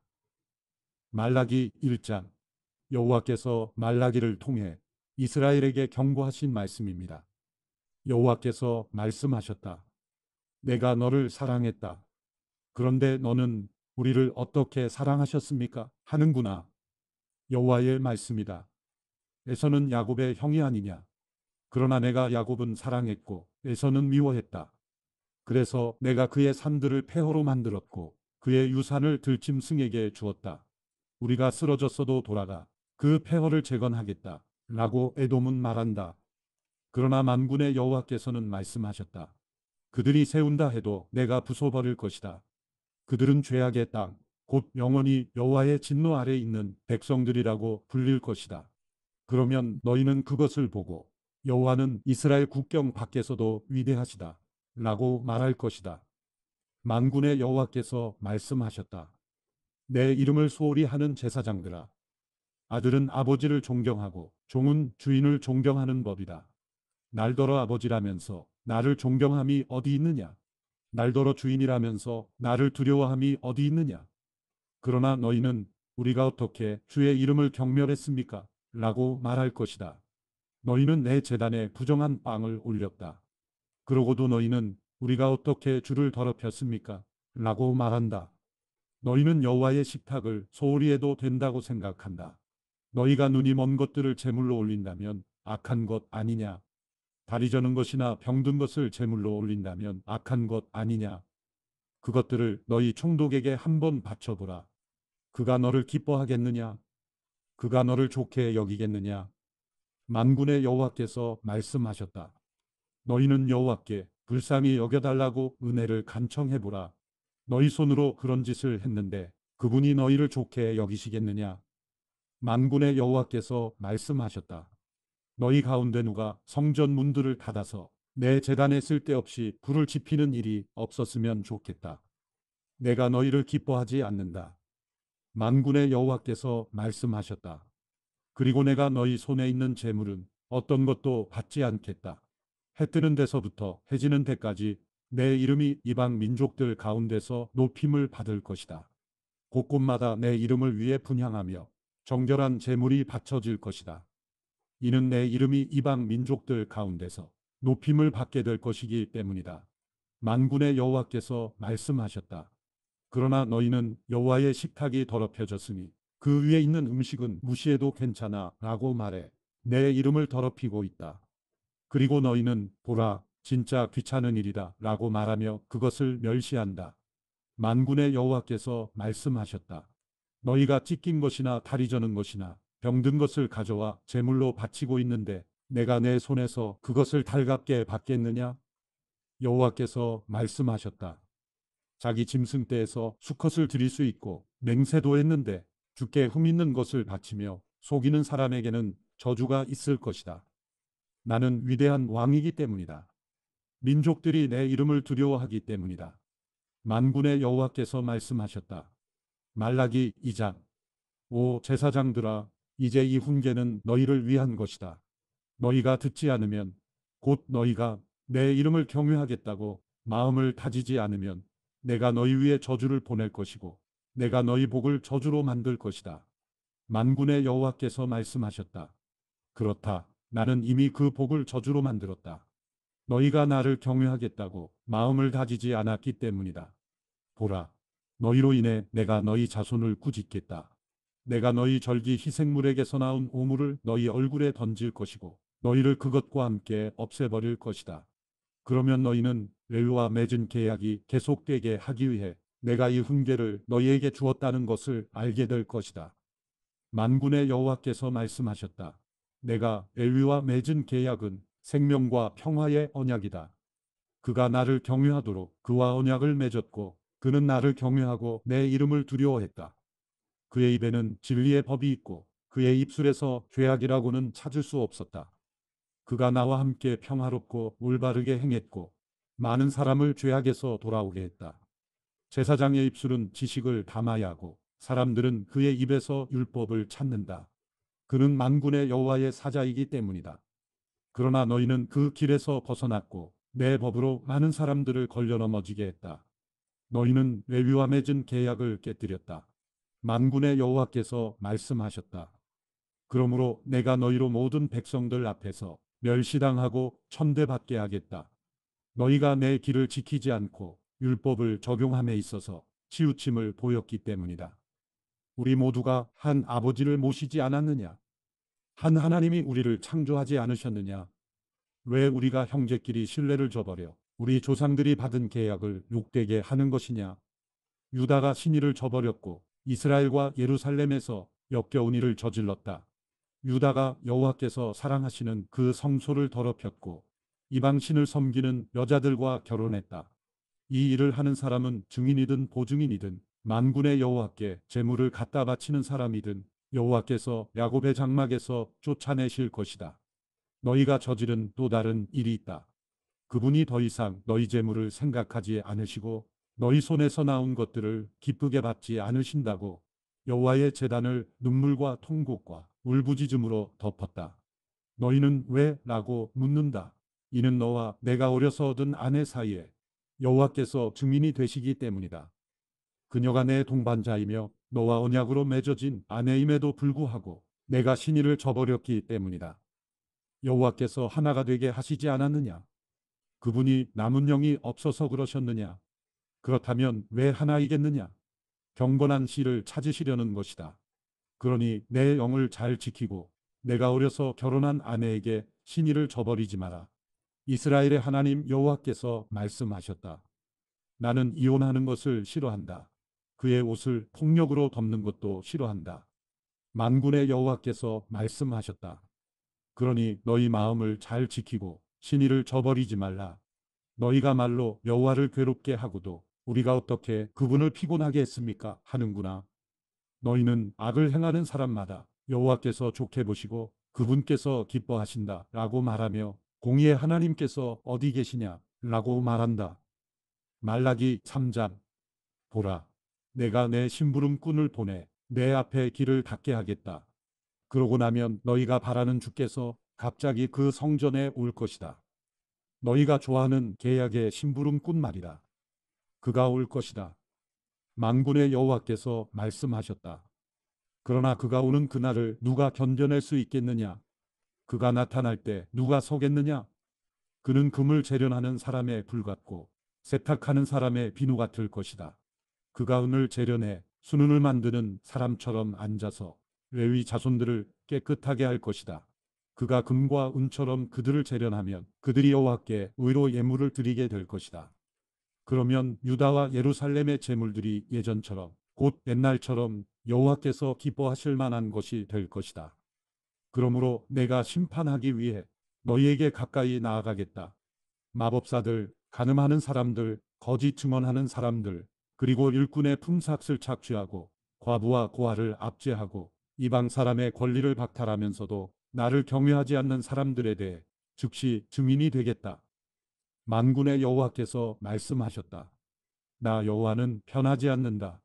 말라기 1장 여호와께서 말라기를 통해 이스라엘에게 경고하신 말씀입니다. 여호와께서 말씀하셨다. 내가 너를 사랑했다. 그런데 너는 우리를 어떻게 사랑하셨습니까? 하는구나. 여호와의 말씀이다. 에서는 야곱의 형이 아니냐. 그러나 내가 야곱은 사랑했고 에서는 미워했다. 그래서 내가 그의 산들을 폐허로 만들었고 그의 유산을 들짐승에게 주었다. 우리가 쓰러졌어도 돌아가 그 폐허를 재건하겠다. 라고 에돔은 말한다. 그러나 만군의 여호와께서는 말씀하셨다. 그들이 세운다 해도 내가 부숴버릴 것이다. 그들은 죄악의 땅, 곧 영원히 여호와의 진노 아래 있는 백성들이라고 불릴 것이다. 그러면 너희는 그것을 보고 여호와는 이스라엘 국경 밖에서도 위대하시다. 라고 말할 것이다. 만군의 여호와께서 말씀하셨다. 내 이름을 소홀히 하는 제사장들아. 아들은 아버지를 존경하고 종은 주인을 존경하는 법이다. 날더러 아버지라면서 나를 존경함이 어디 있느냐? 날더러 주인이라면서 나를 두려워함이 어디 있느냐? 그러나 너희는 우리가 어떻게 주의 이름을 경멸했습니까? 라고 말할 것이다. 너희는 내 재단에 부정한 빵을 올렸다. 그러고도 너희는 우리가 어떻게 주를 더럽혔습니까? 라고 말한다. 너희는 여호와의 식탁을 소홀히 해도 된다고 생각한다. 너희가 눈이 먼 것들을 제물로 올린다면 악한 것 아니냐? 다리 저는 것이나 병든 것을 제물로 올린다면 악한 것 아니냐. 그것들을 너희 총독에게 한번 바쳐보라. 그가 너를 기뻐하겠느냐? 그가 너를 좋게 여기겠느냐? 만군의 여호와께서 말씀하셨다. 너희는 여호와께 불쌍히 여겨달라고 은혜를 간청해보라. 너희 손으로 그런 짓을 했는데 그분이 너희를 좋게 여기시겠느냐? 만군의 여호와께서 말씀하셨다. 너희 가운데 누가 성전 문들을 닫아서 내 재단에 쓸데없이 불을 지피는 일이 없었으면 좋겠다. 내가 너희를 기뻐하지 않는다. 만군의 여호와께서 말씀하셨다. 그리고 내가 너희 손에 있는 재물은 어떤 것도 받지 않겠다. 해 뜨는 데서부터 해지는 데까지 내 이름이 이방 민족들 가운데서 높임을 받을 것이다. 곳곳마다 내 이름을 위해 분향하며 정결한 재물이 바쳐질 것이다. 이는 내 이름이 이방 민족들 가운데서 높임을 받게 될 것이기 때문이다. 만군의 여호와께서 말씀하셨다. 그러나 너희는 여호와의 식탁이 더럽혀졌으니 그 위에 있는 음식은 무시해도 괜찮아 라고 말해 내 이름을 더럽히고 있다. 그리고 너희는 보라 진짜 귀찮은 일이다 라고 말하며 그것을 멸시한다. 만군의 여호와께서 말씀하셨다. 너희가 찢긴 것이나 다리 저는 것이나 병든 것을 가져와 제물로 바치고 있는데 내가 내 손에서 그것을 달갑게 받겠느냐? 여호와께서 말씀하셨다. 자기 짐승 때에서 수컷을 드릴 수 있고 맹세도 했는데 주께 흠있는 것을 바치며 속이는 사람에게는 저주가 있을 것이다. 나는 위대한 왕이기 때문이다. 민족들이 내 이름을 두려워하기 때문이다. 만군의 여호와께서 말씀하셨다. 말라기 2장 오 제사장들아 이제 이 훈계는 너희를 위한 것이다. 너희가 듣지 않으면 곧 너희가 내 이름을 경외하겠다고 마음을 다지지 않으면 내가 너희 위에 저주를 보낼 것이고 내가 너희 복을 저주로 만들 것이다. 만군의 여호와께서 말씀하셨다. 그렇다. 나는 이미 그 복을 저주로 만들었다. 너희가 나를 경외하겠다고 마음을 다지지 않았기 때문이다. 보라. 너희로 인해 내가 너희 자손을 꾸짖겠다. 내가 너희 절기 희생물에게서 나온 오물을 너희 얼굴에 던질 것이고 너희를 그것과 함께 없애버릴 것이다. 그러면 너희는 레위와 맺은 계약이 계속되게 하기 위해 내가 이 훈계를 너희에게 주었다는 것을 알게 될 것이다. 만군의 여호와께서 말씀하셨다. 내가 레위와 맺은 계약은 생명과 평화의 언약이다. 그가 나를 경외하도록 그와 언약을 맺었고 그는 나를 경외하고 내 이름을 두려워했다. 그의 입에는 진리의 법이 있고 그의 입술에서 죄악이라고는 찾을 수 없었다. 그가 나와 함께 평화롭고 올바르게 행했고 많은 사람을 죄악에서 돌아오게 했다. 제사장의 입술은 지식을 담아야 하고 사람들은 그의 입에서 율법을 찾는다. 그는 만군의 여호와의 사자이기 때문이다. 그러나 너희는 그 길에서 벗어났고 내 법으로 많은 사람들을 걸려 넘어지게 했다. 너희는 외위와 맺은 계약을 깨뜨렸다. 만군의 여호와께서 말씀하셨다. 그러므로 내가 너희로 모든 백성들 앞에서 멸시당하고 천대받게 하겠다. 너희가 내 길을 지키지 않고 율법을 적용함에 있어서 치우침을 보였기 때문이다. 우리 모두가 한 아버지를 모시지 않았느냐? 한 하나님이 우리를 창조하지 않으셨느냐? 왜 우리가 형제끼리 신뢰를 저버려 우리 조상들이 받은 계약을 욕되게 하는 것이냐? 유다가 신의를 저버렸고 이스라엘과 예루살렘에서 역겨운 일을 저질렀다. 유다가 여호와께서 사랑하시는 그 성소를 더럽혔고 이방신을 섬기는 여자들과 결혼했다. 이 일을 하는 사람은 증인이든 보증인이든 만군의 여호와께 재물을 갖다 바치는 사람이든 여호와께서 야곱의 장막에서 쫓아내실 것이다. 너희가 저지른 또 다른 일이 있다. 그분이 더 이상 너희 재물을 생각하지 않으시고 너희 손에서 나온 것들을 기쁘게 받지 않으신다고 여호와의 재단을 눈물과 통곡과 울부짖음으로 덮었다. 너희는 왜? 라고 묻는다. 이는 너와 내가 어려서 얻은 아내 사이에 여호와께서 증인이 되시기 때문이다. 그녀가 내 동반자이며 너와 언약으로 맺어진 아내임에도 불구하고 내가 신의를 저버렸기 때문이다. 여호와께서 하나가 되게 하시지 않았느냐? 그분이 남은 영이 없어서 그러셨느냐? 그렇다면 왜 하나이겠느냐? 경건한 씨를 찾으시려는 것이다. 그러니 내 영을 잘 지키고 내가 어려서 결혼한 아내에게 신의를 저버리지 마라. 이스라엘의 하나님 여호와께서 말씀하셨다. 나는 이혼하는 것을 싫어한다. 그의 옷을 폭력으로 덮는 것도 싫어한다. 만군의 여호와께서 말씀하셨다. 그러니 너희 마음을 잘 지키고 신의를 저버리지 말라. 너희가 말로 여호와를 괴롭게 하고도 우리가 어떻게 그분을 피곤하게 했습니까? 하는구나. 너희는 악을 행하는 사람마다 여호와께서 좋게 보시고 그분께서 기뻐하신다 라고 말하며 공의의 하나님께서 어디 계시냐 라고 말한다. 말라기 3장 보라 내가 내 심부름꾼을 보내 내 앞에 길을 닫게 하겠다. 그러고 나면 너희가 바라는 주께서 갑자기 그 성전에 올 것이다. 너희가 좋아하는 계약의 심부름꾼 말이다. 그가 올 것이다. 망군의 여호와께서 말씀하셨다. 그러나 그가 오는 그날을 누가 견뎌낼 수 있겠느냐? 그가 나타날 때 누가 서겠느냐? 그는 금을 재련하는 사람에 불같고 세탁하는 사람의 비누 같을 것이다. 그가 은을 재련해 수능을 만드는 사람처럼 앉아서 레위 자손들을 깨끗하게 할 것이다. 그가 금과 은처럼 그들을 재련하면 그들이 여호와께 의로 예물을 드리게 될 것이다. 그러면 유다와 예루살렘의 재물들이 예전처럼 곧 옛날처럼 여호와께서 기뻐하실 만한 것이 될 것이다. 그러므로 내가 심판하기 위해 너희에게 가까이 나아가겠다. 마법사들, 가늠하는 사람들, 거짓 증언하는 사람들, 그리고 일꾼의 품삯을 착취하고 과부와 고아를 압제하고 이방 사람의 권리를 박탈하면서도 나를 경외하지 않는 사람들에 대해 즉시 증인이 되겠다. 만군의 여호와께서 말씀하셨다. 나 여호와는 변하지 않는다.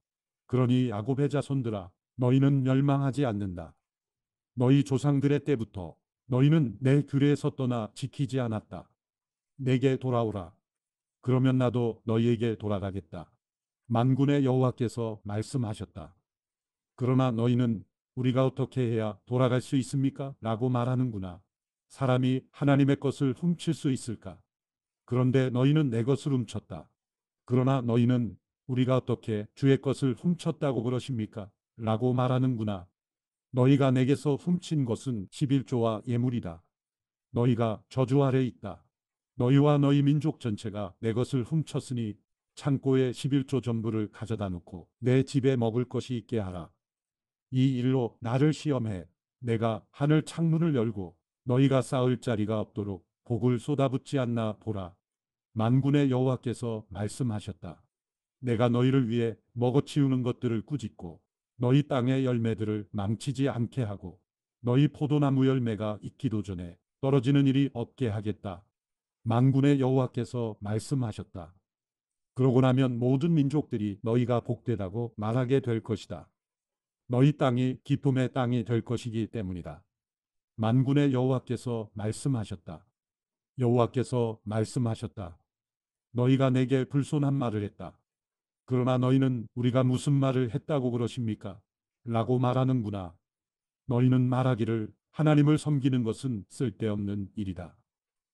그러니 야곱의 자손들아 너희는 멸망하지 않는다. 너희 조상들의 때부터 너희는 내 규례에서 떠나 지키지 않았다. 내게 돌아오라. 그러면 나도 너희에게 돌아가겠다. 만군의 여호와께서 말씀하셨다. 그러나 너희는 우리가 어떻게 해야 돌아갈 수 있습니까? 라고 말하는구나. 사람이 하나님의 것을 훔칠 수 있을까? 그런데 너희는 내 것을 훔쳤다. 그러나 너희는 우리가 어떻게 주의 것을 훔쳤다고 그러십니까? 라고 말하는구나. 너희가 내게서 훔친 것은 11조와 예물이다. 너희가 저주 아래 있다. 너희와 너희 민족 전체가 내 것을 훔쳤으니 창고에 11조 전부를 가져다 놓고 내 집에 먹을 것이 있게 하라. 이 일로 나를 시험해 내가 하늘 창문을 열고 너희가 쌓을 자리가 없도록 복을 쏟아붓지 않나 보라. 만군의 여호와께서 말씀하셨다. 내가 너희를 위해 먹어치우는 것들을 꾸짖고 너희 땅의 열매들을 망치지 않게 하고 너희 포도나무 열매가 익기도 전에 떨어지는 일이 없게 하겠다. 만군의 여호와께서 말씀하셨다. 그러고 나면 모든 민족들이 너희가 복되다고 말하게 될 것이다. 너희 땅이 기쁨의 땅이 될 것이기 때문이다. 만군의 여호와께서 말씀하셨다. 여호와께서 말씀하셨다. 너희가 내게 불손한 말을 했다. 그러나 너희는 우리가 무슨 말을 했다고 그러십니까? 라고 말하는구나. 너희는 말하기를 하나님을 섬기는 것은 쓸데없는 일이다.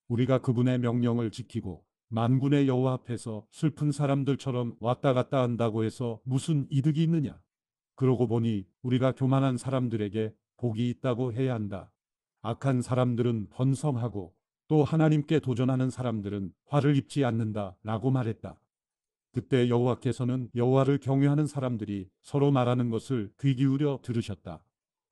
우리가 그분의 명령을 지키고 만군의 여호와 앞에서 슬픈 사람들처럼 왔다 갔다 한다고 해서 무슨 이득이 있느냐? 그러고 보니 우리가 교만한 사람들에게 복이 있다고 해야 한다. 악한 사람들은 번성하고 또 하나님께 도전하는 사람들은 화를 입지 않는다 라고 말했다. 그때 여호와께서는 여호와를 경외하는 사람들이 서로 말하는 것을 귀 기울여 들으셨다.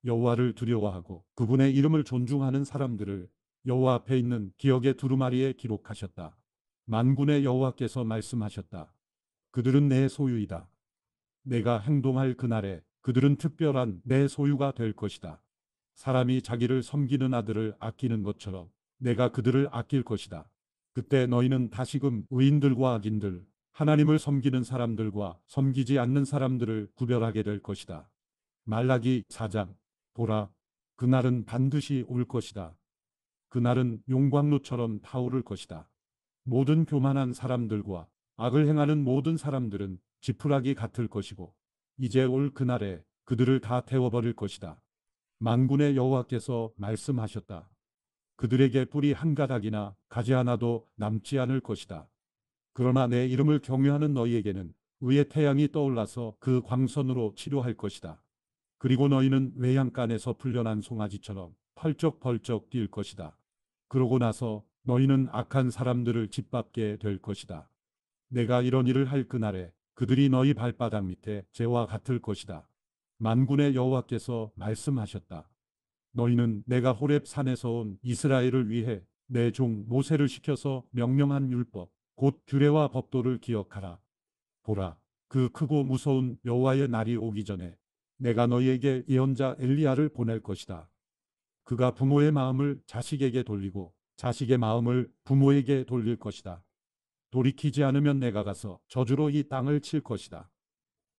여호와를 두려워하고 그분의 이름을 존중하는 사람들을 여호와 앞에 있는 기억의 두루마리에 기록하셨다. 만군의 여호와께서 말씀하셨다. 그들은 내 소유이다. 내가 행동할 그날에 그들은 특별한 내 소유가 될 것이다. 사람이 자기를 섬기는 아들을 아끼는 것처럼 내가 그들을 아낄 것이다. 그때 너희는 다시금 의인들과 악인들, 하나님을 섬기는 사람들과 섬기지 않는 사람들을 구별하게 될 것이다. 말라기 4장 보라 그날은 반드시 올 것이다. 그날은 용광로처럼 타오를 것이다. 모든 교만한 사람들과 악을 행하는 모든 사람들은 지푸라기 같을 것이고 이제 올 그날에 그들을 다 태워버릴 것이다. 만군의 여호와께서 말씀하셨다. 그들에게 뿌리 한 가닥이나 가지 하나도 남지 않을 것이다. 그러나 내 이름을 경유하는 너희에게는 위의 태양이 떠올라서 그 광선으로 치료할 것이다. 그리고 너희는 외양간에서 풀려난 송아지처럼 펄쩍펄쩍 뛸 것이다. 그러고 나서 너희는 악한 사람들을 짓밟게 될 것이다. 내가 이런 일을 할 그날에 그들이 너희 발바닥 밑에 죄와 같을 것이다. 만군의 여호와께서 말씀하셨다. 너희는 내가 호렙 산에서 온 이스라엘을 위해 내 종 모세를 시켜서 명령한 율법 곧 규례와 법도를 기억하라. 보라, 그 크고 무서운 여호와의 날이 오기 전에 내가 너희에게 예언자 엘리야를 보낼 것이다. 그가 부모의 마음을 자식에게 돌리고 자식의 마음을 부모에게 돌릴 것이다. 돌이키지 않으면 내가 가서 저주로 이 땅을 칠 것이다.